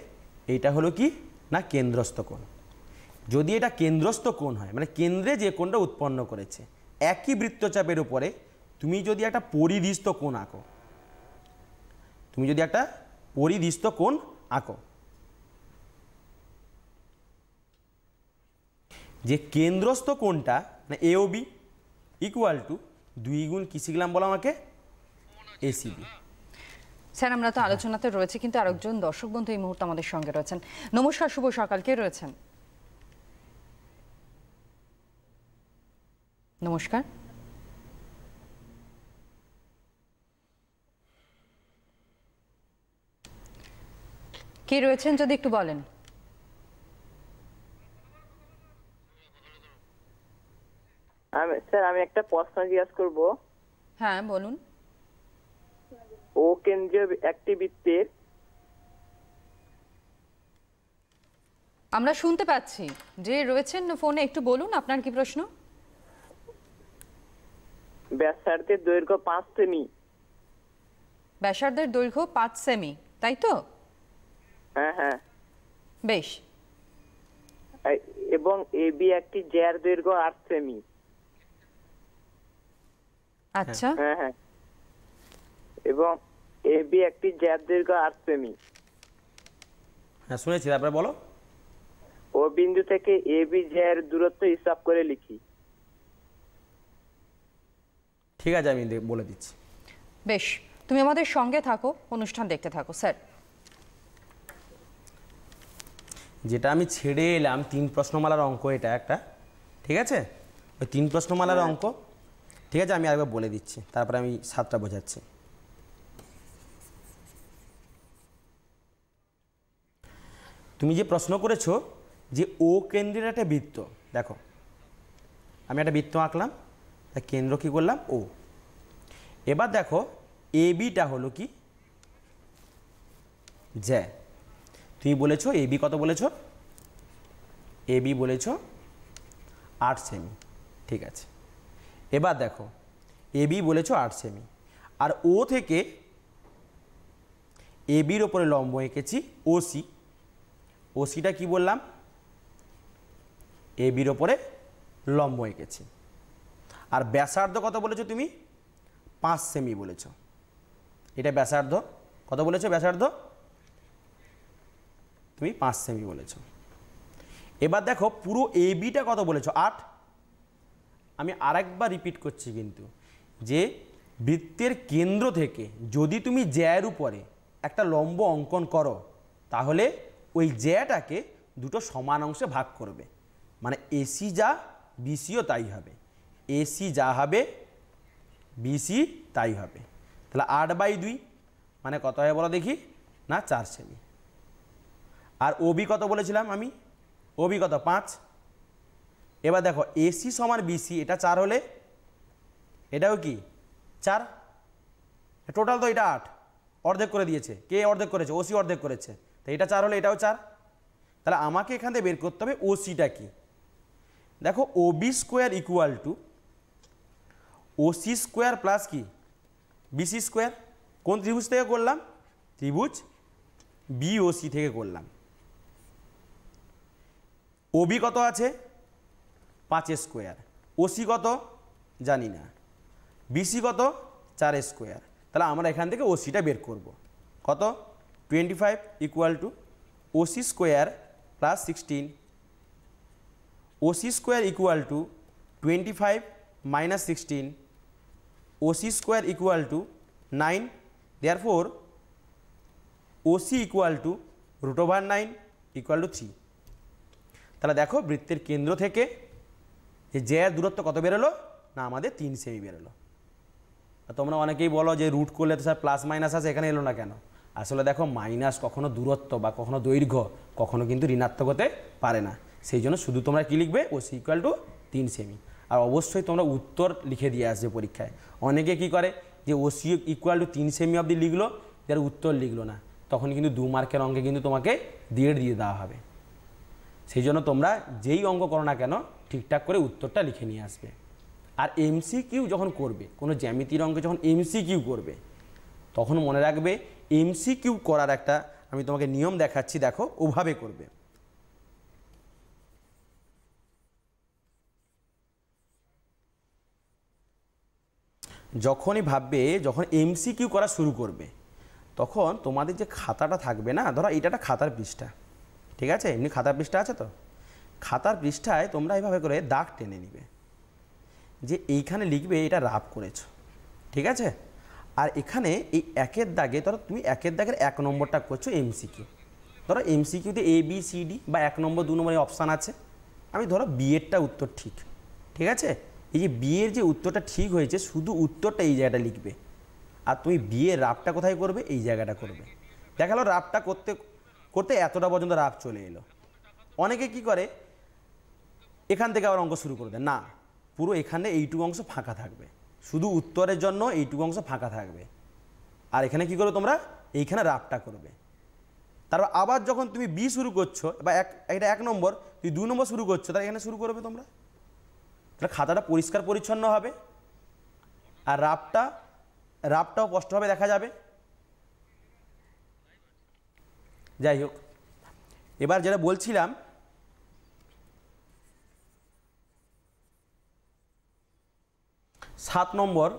এইটা হলো কি না কেন্দ্রস্থ কোণ যদি এটা কেন্দ্রস্থ কোণ হয় মানে কেন্দ্রে যে কোণটা উৎপন্ন করেছে একই বৃত্তচাপের ওপরে তুমি যদি একটা পরিদৃষ্ট কোণ আঁকো তুমি যদি একটা পরিদৃষ্ট কোণ আঁকো যে কেন্দ্রস্থ কোনটা মানে এও বি ইকুয়াল টু দুই গুণ কী শিখলাম বলো আমাকে এসিবি স্যার আমরা তো আলোচনাতে রয়েছে কিন্তু আরেকজন দর্শক বন্ধু এই মুহূর্তে আমাদের সঙ্গে রয়েছেন নমস্কার শুভ সকাল কে রয়েছেন নমস্কার কে রয়েছেন যদি একটু বলেন স্যার আমি একটা প্রশ্ন জিজ্ঞাসা করব হ্যাঁ বলুন ও কেন্দ্রীয় একটি বৃত্তের আমরা শুনতে পাচ্ছি যে রয়েছেন ফোনে একটু বলুন আপনার কি প্রশ্ন ব্যাসার্ধের দৈর্ঘ্য পাঁচ সেমি ব্যাসার্ধের দৈর্ঘ্য পাঁচ সেমি তাই তো হ্যাঁ হ্যাঁ বেশ এবং এবি একটি জ্যার দৈর্ঘ্য আট সেমি আচ্ছা হ্যাঁ হ্যাঁ, হ্যাঁ। এবং এবি একটি জ্যাব দীর্ঘ আর্সেমি হ্যাঁ শুনেছি তারপরে বলো ও বিন্দু থেকে এবি জ্যার দূরত্ব হিসাব করে লিখি ঠিক আছে আমি বলে দিচ্ছি বেশ তুমি আমাদের সঙ্গে থাকো অনুষ্ঠান দেখতে থাকো স্যার যেটা আমি ছেড়ে এলাম তিন প্রশ্নমালার অঙ্ক এটা একটা ঠিক আছে ওই তিন প্রশ্নমালার হ্যাঁ। অঙ্ক ঠিক আছে আমি আরেকবার বলে দিচ্ছি তারপরে আমি সাতটা বোঝাচ্ছি তুমি যে প্রশ্ন করেছো যে ও কেন্দ্রের একটা বৃত্ত দেখো আমি একটা বৃত্ত আঁকলাম তা কেন্দ্র কী করলাম ও এবার দেখো এ বিটা হলো কি জ্যা তুমি বলেছো এ বি কত বলেছো এ বি বলেছো আট সেমি ঠিক আছে এবার দেখো এ বি বলেছ আট সেমি আর ও থেকে এ বির ওপরে লম্ব এঁকেছি ওসি ওসিটা কি বললাম এ বির ওপরে লম্ব এঁকেছি আর ব্যাসার্ধ কত বলেছ তুমি পাঁচ সেমি বলেছ এটা ব্যাসার্ধ কত বলেছ ব্যাসার্ধ তুমি পাঁচ সেমি বলেছ এবার দেখো পুরো এ বিটা কত বলেছো আট আমি আরেকবার রিপিট করছি কিন্তু যে বৃত্তের কেন্দ্র থেকে যদি তুমি জ্যার উপরে একটা লম্ব অঙ্কন করো তাহলে ওই জ্যাটাকে দুটো সমান অংশে ভাগ করবে মানে এসি যা বিসিও তাই হবে এসি যা হবে বিসি তাই হবে তাহলে আট বাই দুই মানে কত হয় বলো দেখি না চার সেমি আর ওবি কত বলেছিলাম আমি ওবি কত পাঁচ এবার দেখো এসি সমান বিসি এটা চার হলে এটাও কি চার টোটাল তো এটা আট অর্ধেক করে দিয়েছে কে অর্ধেক করেছে ওসি অর্ধেক করেছে তো এটা চার হলে এটাও চার তাহলে আমাকে এখান থেকে বের করতে হবে ওসিটা কি দেখো OB square equal to OC square plus কি বিসি স্কোয়ার কোন ত্রিভুজ থেকে করলাম ত্রিভুজ বিওসি থেকে করলাম ওবি কত আছে পাঁচ স্কোয়ার ওসি কত জানি না বিসি কত চার স্কোয়ার তাহলে আমরা এখান থেকে ওসিটা বের করব কত twenty five equal to OC square plus sixteen OC square equal to twenty five minus sixteen OC square equal to nine therefore OC equal to root over nine equal to three তাহলে দেখো বৃত্তের কেন্দ্র থেকে যে এর দূরত্ব কত বেরোলো না আমাদের তিন সেমি বেরোলো তোমরা অনেকেই বলো যে রুট করলে তো স্যার প্লাস মাইনাস আছে এখানে এলো না কেন আসলে দেখো মাইনাস কখনো দূরত্ব বা কখনো দৈর্ঘ্য কখনো কিন্তু ঋণাত্মক হতে পারে না সেই জন্য শুধু তোমরা কি লিখবে ও ইকুয়াল টু তিন সেমি আর অবশ্যই তোমরা উত্তর লিখে দিয়ে আসবে পরীক্ষায় অনেকে কি করে যে ও সি ইকুয়াল টু তিন সেমি অবধি লিখলো যার উত্তর লিখলো না তখন কিন্তু দু মার্কের অঙ্কে কিন্তু তোমাকে দিয়ে দিয়ে দেওয়া হবে সেই জন্য তোমরা যেই অঙ্ক করো না কেন ঠিকঠাক করে উত্তরটা লিখে নিয়ে আসবে আর এমসি কিউ যখন করবে কোনো জ্যামিতির অঙ্কে যখন এমসি কিউ করবে তখন মনে রাখবে এমসি কিউ করার একটা আমি তোমাকে নিয়ম দেখাচ্ছি দেখো ওভাবে করবে যখনই ভাববে যখন এমসি কিউ করা শুরু করবে তখন তোমাদের যে খাতাটা থাকবে না ধরো এটা একটা খাতার পৃষ্ঠা ঠিক আছে এমনি খাতার পৃষ্ঠা আছে তো খাতার পৃষ্ঠায় তোমরা এইভাবে করে দাগ টেনে নিবে যে এইখানে লিখবে এটা রাপ করেছ ঠিক আছে আর এখানে এই একের দাগে ধরো তুমি একের দাগের এক নম্বরটা করছো এমসিকিউ ধরো এমসিকিউতে এ বি সি ডি বা এক নম্বর দু নম্বরের অপশান আছে আমি ধরো বিয়েরটা উত্তর ঠিক ঠিক আছে এই যে বিয়ের যে উত্তরটা ঠিক হয়েছে শুধু উত্তরটা এই জায়গাটা লিখবে আর তুমি বিয়ের রাপটা কোথায় করবে এই জায়গাটা করবে দেখালো রাপটা করতে করতে এতটা পর্যন্ত রাপ চলে এলো অনেকে কি করে এখান থেকে আবার অঙ্ক শুরু করে দেন না পুরো এখানে এইটুকু অংশ ফাঁকা থাকবে শুধু উত্তরের জন্য এইটুকু অংশ ফাঁকা থাকবে আর এখানে কি করো তোমরা এইখানে রাপটা করবে তারপর আবার যখন তুমি বি শুরু করছো বা এক এটা এক নম্বর তুমি দু নম্বর শুরু করছো তাহলে এখানে শুরু করবে তোমরা তাহলে খাতাটা পরিষ্কার পরিচ্ছন্ন হবে আর রাপটা রাপটাও স্পষ্টভাবে দেখা যাবে যাই হোক এবার যেটা বলছিলাম সাত নম্বর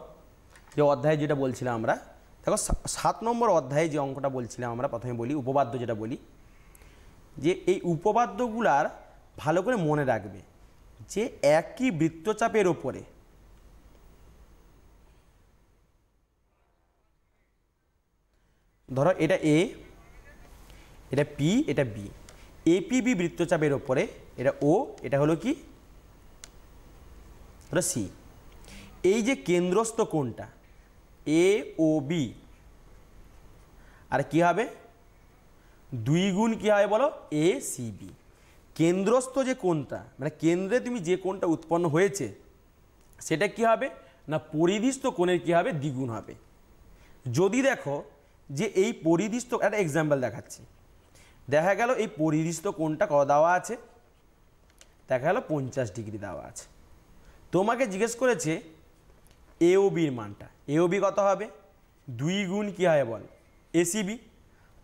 যে অধ্যায় যেটা বলছিলাম আমরা দেখো সাত নম্বর অধ্যায়ে যে অঙ্কটা বলছিলাম আমরা প্রথমে বলি উপবাদ্য যেটা বলি যে এই উপবাদ্যগুলার ভালো করে মনে রাখবে যে একই বৃত্তচাপের ওপরে ধরো এটা এ এটা পি এটা বি এপিবি বৃত্তচাপের ওপরে এটা ও এটা হলো কি ধরো সি এই যে কেন্দ্রস্থ কোনটা এ ও বি আর কি হবে দুই গুণ কী হবে বলো এ সিবি কেন্দ্রস্থ যে কোনটা মানে কেন্দ্রে তুমি যে কোনটা উৎপন্ন হয়েছে সেটা কি হবে না পরিধিস্ত কোণের কি হবে দ্বিগুণ হবে যদি দেখো যে এই পরিধিস্ত একটা এক্সাম্পল দেখাচ্ছি দেখা গেল এই পরিধিস্থ কোনটা ক দেওয়া আছে দেখা গেল পঞ্চাশ ডিগ্রি দেওয়া আছে তোমাকে জিজ্ঞেস করেছে এওবির মানটা এওবি কত হবে দুই গুণ কী হয় বল এসিবি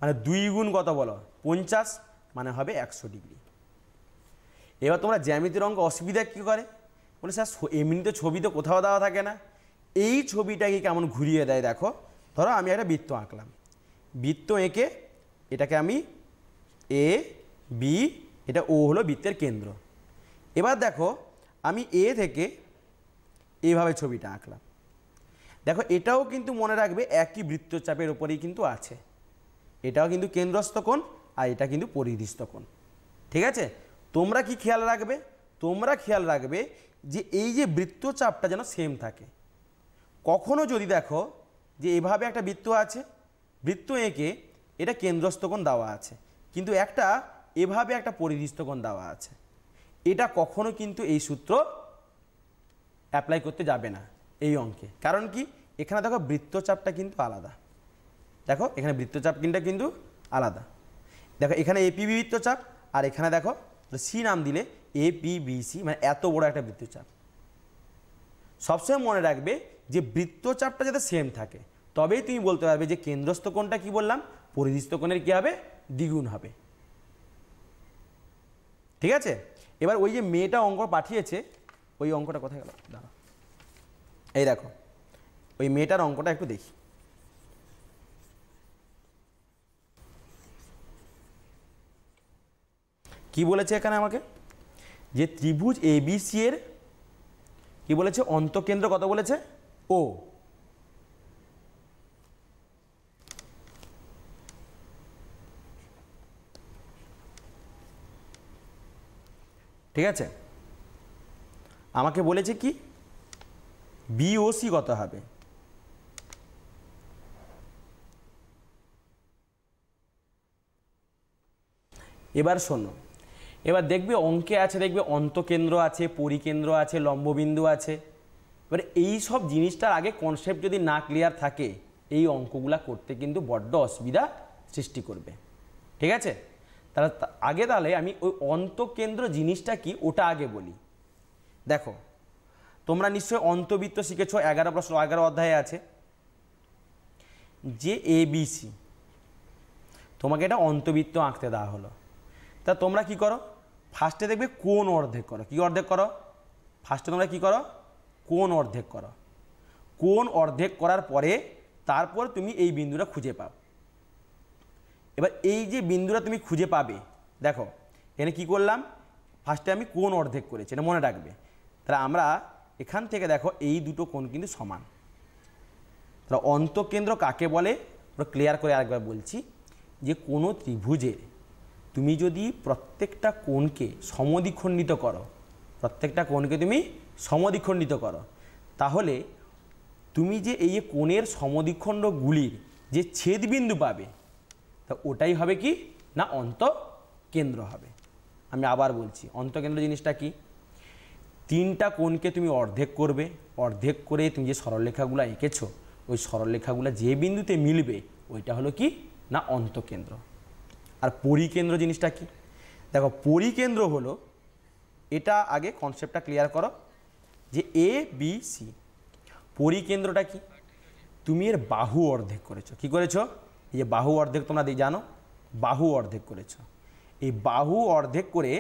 মানে দুই গুণ কত বলো পঞ্চাশ মানে হবে একশো ডিগ্রি এবার তোমরা জ্যামিতির অঙ্ক অসুবিধা কী করে বলে স্যার এমনিতে তো ছবি তো কোথাও দেওয়া থাকে না এই ছবিটাকে কেমন ঘুরিয়ে দেয় দেখো ধরো আমি একটা বৃত্ত আঁকলাম বৃত্ত এঁকে এটাকে আমি এ বি এটা ও হলো বৃত্তের কেন্দ্র এবার দেখো আমি এ থেকে এভাবে ছবিটা আঁকলাম দেখো এটাও কিন্তু মনে রাখবে একই বৃত্তচাপের ওপরেই কিন্তু আছে এটাও কিন্তু কেন্দ্রস্থ কোণ আর এটা কিন্তু পরিদৃষ্ট কোণ ঠিক আছে তোমরা কি খেয়াল রাখবে তোমরা খেয়াল রাখবে যে এই যে বৃত্তচাপটা যেন সেম থাকে কখনো যদি দেখো যে এভাবে একটা বৃত্ত আছে বৃত্ত এঁকে এটা কেন্দ্রস্থকোণ দেওয়া আছে কিন্তু একটা এভাবে একটা পরিদৃষ্টকোণ দেওয়া আছে এটা কখনো কিন্তু এই সূত্র অ্যাপ্লাই করতে যাবে না এই অঙ্কে কারণ কি এখানে দেখো বৃত্তচাপটা কিন্তু আলাদা দেখো এখানে বৃত্তচাপ কিন্তু কিন্তু আলাদা দেখো এখানে এপিবি বৃত্তচাপ আর এখানে দেখো সি নাম দিলে এপিবিসি মানে এত বড় একটা বৃত্তচাপ সবসময় মনে রাখবে যে বৃত্তচাপটা যাতে সেম থাকে তবেই তুমি বলতে পারবে যে কেন্দ্রস্থ কোণটা কি বললাম পরিধিস্থ কোণের কী হবে দ্বিগুণ হবে ঠিক আছে এবার ওই যে মেয়েটা অঙ্ক পাঠিয়েছে ওই অঙ্কটা কোথায় গেল দাঁড়া এই দেখো ওই মেয়েটার অঙ্কটা একটু দেখি কি বলেছে এখানে আমাকে যে ত্রিভুজ সি এর কি বলেছে অন্তকেন্দ্র কত বলেছে ও ঠিক আছে আমাকে বলেছে কি বিওসি কত হবে এবার শোনো এবার দেখবে অঙ্কে আছে দেখবে অন্তকেন্দ্র আছে পরিকেন্দ্র আছে লম্ববিন্দু আছে এবার এই সব জিনিসটার আগে কনসেপ্ট যদি না ক্লিয়ার থাকে এই অঙ্কগুলা করতে কিন্তু বড্ড অসুবিধা সৃষ্টি করবে ঠিক আছে তাহলে আগে তাহলে আমি ওই অন্তকেন্দ্র জিনিসটা কি ওটা আগে বলি দেখো তোমরা নিশ্চয় অন্তবৃত্ত শিখেছ এগারো প্রশ্ন এগারো অধ্যায়ে আছে যে এ বিসি তোমাকে এটা অন্তবৃত্ত আঁকতে দেওয়া হলো তা তোমরা কি করো ফার্স্টে দেখবে কোন অর্ধেক করো কি অর্ধেক করো ফার্স্টে তোমরা কি করো কোন অর্ধেক করো কোন অর্ধেক করার পরে তারপর তুমি এই বিন্দুটা খুঁজে পাও এবার এই যে বিন্দুটা তুমি খুঁজে পাবে দেখো এখানে কি করলাম ফার্স্টে আমি কোন অর্ধেক করেছি এটা মনে রাখবে তাহলে আমরা এখান থেকে দেখো এই দুটো কোণ কিন্তু সমান তাহলে অন্তকেন্দ্র কাকে বলে ওটা ক্লিয়ার করে আরেকবার বলছি যে কোনো ত্রিভুজের তুমি যদি প্রত্যেকটা কোণকে সমদিখণ্ডিত করো প্রত্যেকটা কোণকে তুমি সমদিখণ্ডিত করো তাহলে তুমি যে এই কোণের সমদিখণ্ডগুলির যে ছেদবিন্দু পাবে তা ওটাই হবে কি না অন্তকেন্দ্র হবে আমি আবার বলছি অন্তকেন্দ্র জিনিসটা কি তিনটা কোণকে তুমি অর্ধেক করবে অর্ধেক করে তুমি যে সরলরেখাগুলো এঁকেছো ওই সরলরেখাগুলো যে বিন্দুতে মিলবে ওইটা হলো কি না অন্তকেন্দ্র আর পরিকেন্দ্র জিনিসটা কি দেখো পরিকেন্দ্র হলো এটা আগে কনসেপ্টটা ক্লিয়ার করো যে এ বি সি পরিকেন্দ্রটা কি তুমি এর বাহু অর্ধেক করেছো কি করেছো এই যে বাহু অর্ধেক তোমরা জানো বাহু অর্ধেক করেছো এই বাহু অর্ধেক করে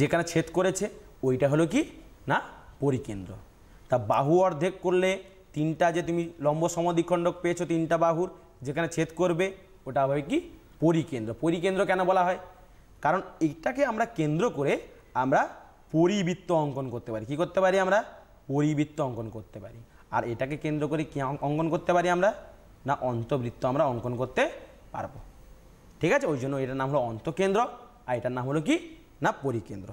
যেখানে ছেদ করেছে ওইটা হলো কি না পরিকেন্দ্র তা বাহু অর্ধেক করলে তিনটা যে তুমি লম্ব সমদ্বিখণ্ডক পেয়েছো তিনটা বাহুর যেখানে ছেদ করবে ওটা হবে কি পরিকেন্দ্র পরিকেন্দ্র কেন বলা হয় কারণ এইটাকে আমরা কেন্দ্র করে আমরা পরিবৃত্ত অঙ্কন করতে পারি কি করতে পারি আমরা পরিবৃত্ত অঙ্কন করতে পারি আর এটাকে কেন্দ্র করে কী অঙ্কন করতে পারি আমরা না অন্তবৃত্ত আমরা অঙ্কন করতে পারবো ঠিক আছে ওই জন্য এটার নাম হলো অন্তকেন্দ্র আর এটার নাম হলো কি ના પોરી કેન્દ્ર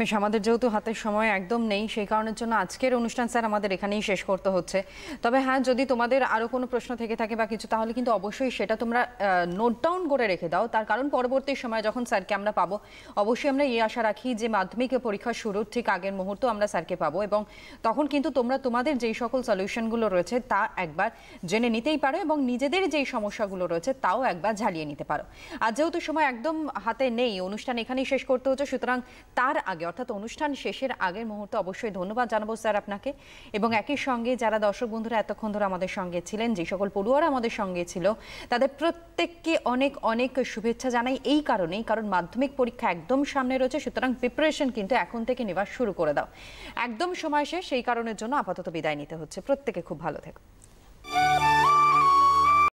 বেশ আমাদের যেহেতু হাতের সময় একদম নেই সেই কারণের জন্য আজকের অনুষ্ঠান স্যার আমাদের এখানেই শেষ করতে হচ্ছে তবে হ্যাঁ যদি তোমাদের আরও কোনো প্রশ্ন থেকে থাকে বা কিছু তাহলে কিন্তু অবশ্যই সেটা তোমরা নোট ডাউন করে রেখে দাও তার কারণ পরবর্তী সময় যখন স্যারকে আমরা পাবো অবশ্যই আমরা এই আশা রাখি যে মাধ্যমিক পরীক্ষা শুরুর ঠিক আগের মুহূর্ত আমরা স্যারকে পাবো এবং তখন কিন্তু তোমরা তোমাদের যেই সকল সলিউশনগুলো রয়েছে তা একবার জেনে নিতেই পারো এবং নিজেদের যেই সমস্যাগুলো রয়েছে তাও একবার ঝালিয়ে নিতে পারো আর যেহেতু সময় একদম হাতে নেই অনুষ্ঠান এখানেই শেষ করতে হচ্ছে সুতরাং তার আগে আগে অর্থাৎ অনুষ্ঠান শেষের আগের মুহূর্তে অবশ্যই ধন্যবাদ জানাবো স্যার আপনাকে এবং একই সঙ্গে যারা দর্শক বন্ধুরা এতক্ষণ ধরে আমাদের সঙ্গে ছিলেন যে সকল পড়ুয়ারা আমাদের সঙ্গে ছিল তাদের প্রত্যেককে অনেক অনেক শুভেচ্ছা জানাই এই কারণেই কারণ মাধ্যমিক পরীক্ষা একদম সামনে রয়েছে সুতরাং প্রিপারেশন কিন্তু এখন থেকে নেওয়া শুরু করে দাও একদম সময় শেষ সেই কারণের জন্য আপাতত বিদায় নিতে হচ্ছে প্রত্যেকে খুব ভালো থেকো